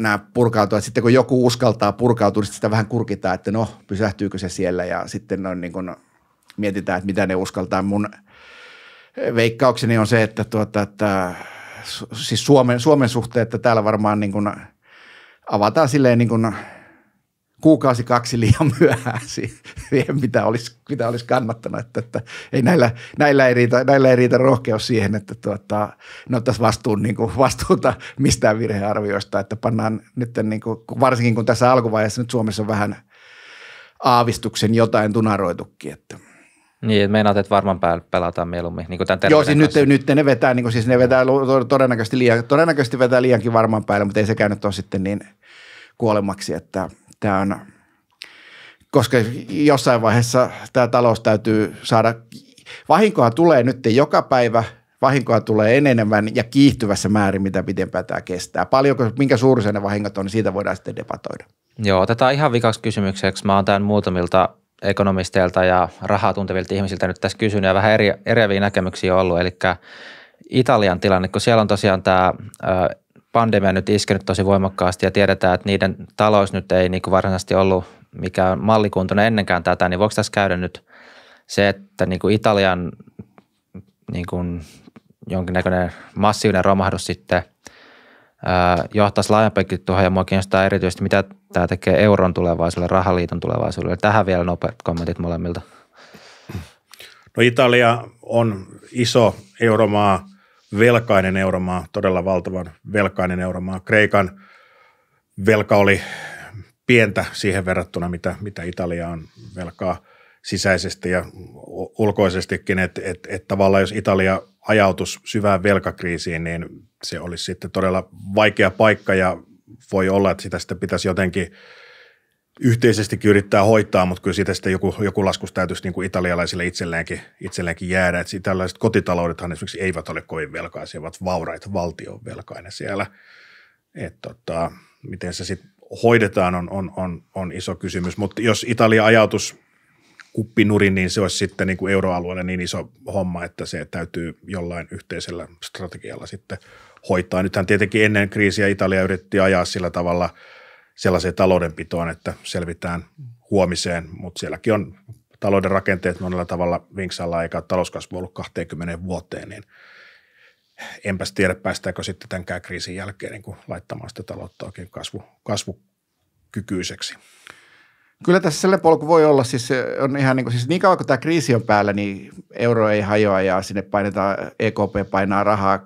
nämä purkautua sitten kun joku uskaltaa purkautua, niin sitä vähän kurkitaan, että no pysähtyykö se siellä ja sitten on niin kuin, mietitään, että mitä ne uskaltaa. Mun veikkaukseni on se, että, tuota, että siis Suomen, Suomen suhteen, että täällä varmaan niin kuin avataan silleen niin kuin kuukausi kaksi liian myöhään siihen, mitä olisi, mitä olisi kannattanut. Että, että ei näillä, näillä, ei riitä, näillä ei riitä rohkeus siihen, että tuota, ne ottaisiin vastuun, niin kuin vastuuta mistään virhearvioista. Että pannaan nyt, niin kuin, varsinkin kun tässä alkuvaiheessa nyt Suomessa on vähän aavistuksen jotain tunaroitukin. Että – niin, meinaat, että varman päällä pelataan mieluummin, niin kuin tämän Joo, siis nyt, nyt, ne vetää, niin kuin, siis ne vetää todennäköisesti, liian, todennäköisesti vetää liiankin varman päälle, mutta ei se käynyt ole sitten niin kuolemaksi, että tämä on, koska jossain vaiheessa tämä talous täytyy saada, vahinkoa tulee nyt joka päivä, vahinkoa tulee enemmän ja kiihtyvässä määrin, mitä pitempään tämä kestää. Paljonko, minkä suuruisia ne vahingot on, niin siitä voidaan sitten debatoida. Joo, otetaan ihan vikaksi kysymykseksi. Mä oon tämän muutamilta ekonomisteilta ja rahaa tuntevilta ihmisiltä nyt tässä kysynyt ja vähän eri, eriäviä näkemyksiä on ollut. Eli Italian tilanne, kun siellä on tosiaan tämä pandemia nyt iskenyt tosi voimakkaasti ja tiedetään, että niiden talous nyt ei niin kuin varsinaisesti ollut mikään mallikuntoinen ennenkään tätä, niin voiko tässä käydä nyt se, että niin kuin Italian niin kuin jonkinnäköinen massiivinen romahdus sitten – johtaisi laajempikin tuohon ja mua kiinnostaa erityisesti, mitä tämä tekee euron tulevaisuudelle, rahaliiton tulevaisuudelle. Tähän vielä nopeat kommentit molemmilta. No Italia on iso euromaa, velkainen euromaa, todella valtavan velkainen euromaa. Kreikan velka oli pientä siihen verrattuna, mitä, mitä Italia on velkaa sisäisesti ja ulkoisestikin, että et, et tavallaan jos Italia ajautus syvään velkakriisiin, niin se olisi sitten todella vaikea paikka ja voi olla, että sitä sitten pitäisi jotenkin yhteisesti yrittää hoitaa, mutta kyllä siitä sitten joku, joku laskus täytyisi niin kuin italialaisille itselleenkin, itselleenkin jäädä. Että tällaiset kotitaloudethan esimerkiksi eivät ole kovin velkaisia, vaan vauraita, valtio velkainen siellä. Et tota, miten se sitten hoidetaan on, on, on, on iso kysymys, mutta jos Italia ajautus kuppinurin, niin se olisi sitten niin kuin euroalueelle niin iso homma, että se täytyy jollain yhteisellä strategialla sitten hoitaa. Nythän tietenkin ennen kriisiä Italia yritti ajaa sillä tavalla sellaiseen taloudenpitoon, että selvitään huomiseen, mutta sielläkin on talouden rakenteet monella tavalla vinksalla, eikä talouskasvu ollut 20 vuoteen, niin enpäs tiedä, päästäänkö sitten tämänkään kriisin jälkeen niin kuin laittamaan sitä taloutta oikein kasvu, kasvukykyiseksi. Kyllä tässä sellainen polku voi olla, siis on ihan niin kuin, siis niin kauan kun tämä kriisi on päällä, niin euro ei hajoa ja sinne painetaan, EKP painaa rahaa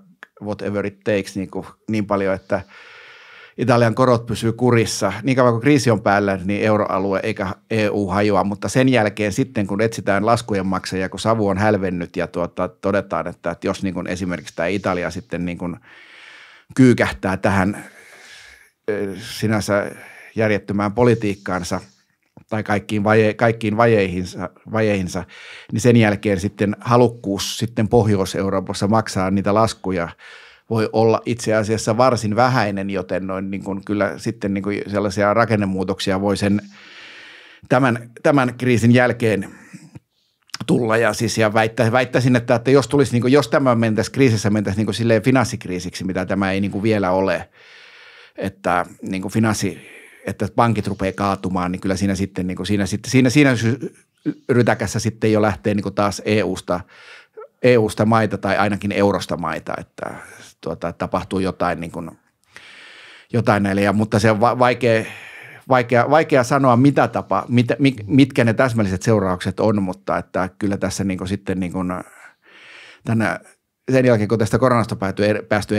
whatever it takes niin, kuin, niin paljon, että Italian korot pysyy kurissa. Niin kauan kun kriisi on päällä, niin euroalue eikä EU hajoa, mutta sen jälkeen sitten, kun etsitään laskujen maksajia, kun savu on hälvennyt ja tuota, todetaan, että, että jos niin kuin esimerkiksi tämä Italia sitten niin kuin kyykähtää tähän eh, sinänsä järjettömään politiikkaansa – tai kaikkiin, vaje, kaikkiin vajeihinsa, vajeihinsa, niin sen jälkeen sitten halukkuus sitten Pohjois-Euroopassa maksaa niitä laskuja voi olla itse asiassa varsin vähäinen, joten noin niin kuin kyllä sitten niin kuin sellaisia rakennemuutoksia voi sen tämän, tämän kriisin jälkeen tulla ja siis ja väittä, väittäisin, että, että jos tulisi, niin kuin, jos tämä mentäisi kriisissä, mentäisi niin kuin silleen finanssikriisiksi, mitä tämä ei niin kuin vielä ole, että niin kuin finanssi, että pankit rupeaa kaatumaan, niin kyllä siinä sitten, niin kuin siinä, sitten siinä, siinä rytäkässä sitten jo lähtee niin kuin taas EUsta, EUsta maita tai ainakin eurosta maita, että tuota, tapahtuu jotain, niin kuin, jotain näille, ja, mutta se on va- vaikea, vaikea, vaikea sanoa, mitä tapa, mit, mitkä ne täsmälliset seuraukset on, mutta että kyllä tässä niin kuin sitten niin kuin tänä sen jälkeen, kun tästä koronasta pääty, er-, päästy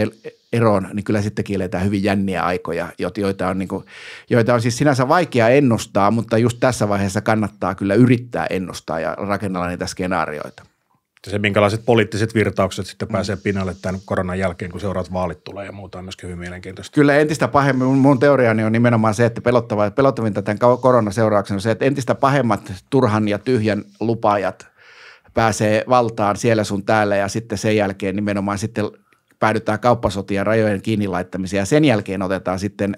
eroon, niin kyllä sittenkin kieletään hyvin jänniä aikoja, joita on, niin kuin, joita on siis sinänsä vaikea ennustaa, mutta just tässä vaiheessa kannattaa kyllä yrittää ennustaa ja rakennella niitä skenaarioita. Se, minkälaiset poliittiset virtaukset sitten pääsee mm. pinnalle tämän koronan jälkeen, kun seuraavat vaalit tulee ja muuta on myöskin hyvin mielenkiintoista. Kyllä entistä pahemmin, mun teoriani on nimenomaan se, että pelottavinta tämän koronaseurauksena on se, että entistä pahemmat turhan ja tyhjän lupaajat – pääsee valtaan siellä sun täällä ja sitten sen jälkeen nimenomaan sitten päädytään kauppasotia rajojen kiinni laittamiseen ja sen jälkeen otetaan sitten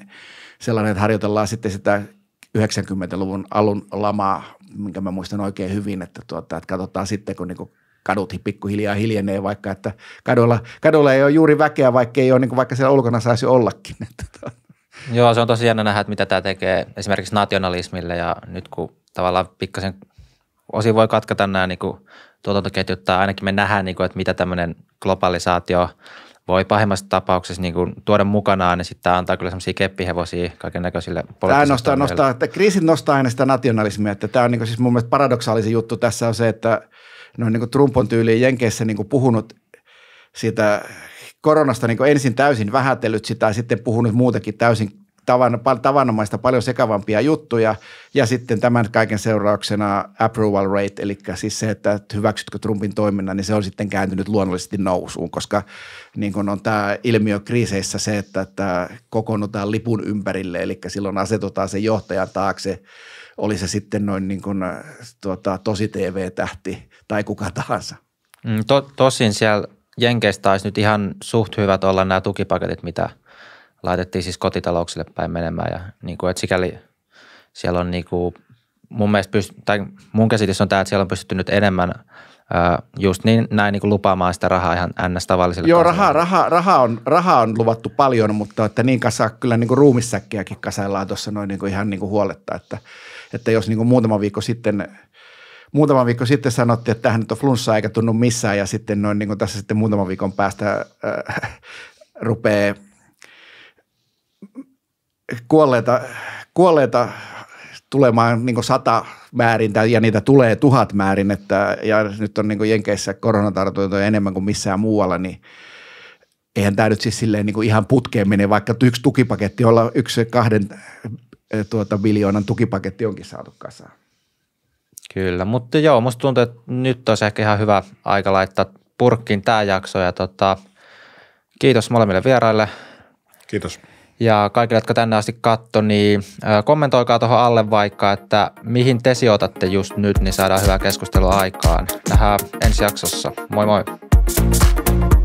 sellainen, että harjoitellaan sitten sitä 90-luvun alun lamaa, minkä mä muistan oikein hyvin, että, tuota, että katsotaan sitten, kun niinku kadut pikkuhiljaa hiljenee, vaikka että kadulla, kadulla ei ole juuri väkeä, vaikka ei ole, niin vaikka siellä ulkona saisi ollakin. Tuota. Joo, se on tosi jännä nähdä, että mitä tämä tekee esimerkiksi nationalismille ja nyt kun tavallaan pikkasen osin voi katkata nämä niin tuotantoketjut, tai ainakin me nähdään, niin kuin, että mitä tämmöinen globalisaatio voi pahimmassa tapauksessa niin kuin tuoda mukanaan, niin sitten tämä antaa kyllä semmoisia keppihevosia kaiken näköisille Tämä nostaa, nostaa, että kriisit nostaa aina sitä nationalismia, että tämä on niin kuin, siis mun mielestä paradoksaalisin juttu tässä on se, että ne niinku on niin kuin Trumpon tyyliin Jenkeissä niin kuin puhunut siitä koronasta niin kuin ensin täysin vähätellyt sitä ja sitten puhunut muutenkin täysin tavan, tavanomaista paljon sekavampia juttuja. Ja sitten tämän kaiken seurauksena approval rate, eli siis se, että hyväksytkö Trumpin toiminnan, niin se on sitten kääntynyt luonnollisesti nousuun, koska niin kun on tämä ilmiö kriiseissä se, että, että kokoonnutaan lipun ympärille, eli silloin asetutaan se johtajan taakse, oli se sitten noin niin kun, tuota, tosi TV-tähti tai kuka tahansa. Mm, to, tosin siellä Jenkeissä taisi nyt ihan suht hyvät olla nämä tukipaketit, mitä – laitettiin siis kotitalouksille päin menemään ja niin kuin, että sikäli siellä on niin kuin, mun mielestä pyst- tai mun käsitys on tämä, että siellä on pystytty nyt enemmän just niin, näin niin kuin lupaamaan sitä rahaa ihan ns. tavallisille. Joo, rahaa, rahaa, rahaa, on, rahaa on luvattu paljon, mutta että niin kasaa kyllä niin kuin ruumissäkkiäkin kasaillaan tuossa noin niin kuin ihan niin kuin huoletta, että, että jos niin kuin muutama viikko sitten muutama viikko sitten sanottiin, että tähän nyt on flunssa eikä tunnu missään ja sitten noin niin kuin tässä sitten muutaman viikon päästä äh, rupeaa kuolleita, kuolleita tulemaan niin sata määrin ja niitä tulee tuhat määrin, että, ja nyt on niin Jenkeissä koronatartuntoja enemmän kuin missään muualla, niin eihän tämä nyt siis silleen niin ihan putkeen mene, vaikka yksi tukipaketti, olla yksi kahden eh, tuota, biljoonan tukipaketti onkin saatu kasaan. Kyllä, mutta joo, musta tuntuu, että nyt olisi ehkä ihan hyvä aika laittaa purkkiin tämä jakso ja tota, kiitos molemmille vieraille. Kiitos. Ja kaikille, jotka tänne asti katto, niin kommentoikaa tuohon alle vaikka, että mihin te sijoitatte just nyt, niin saadaan hyvää keskustelua aikaan. Nähdään ensi jaksossa. Moi moi! thank you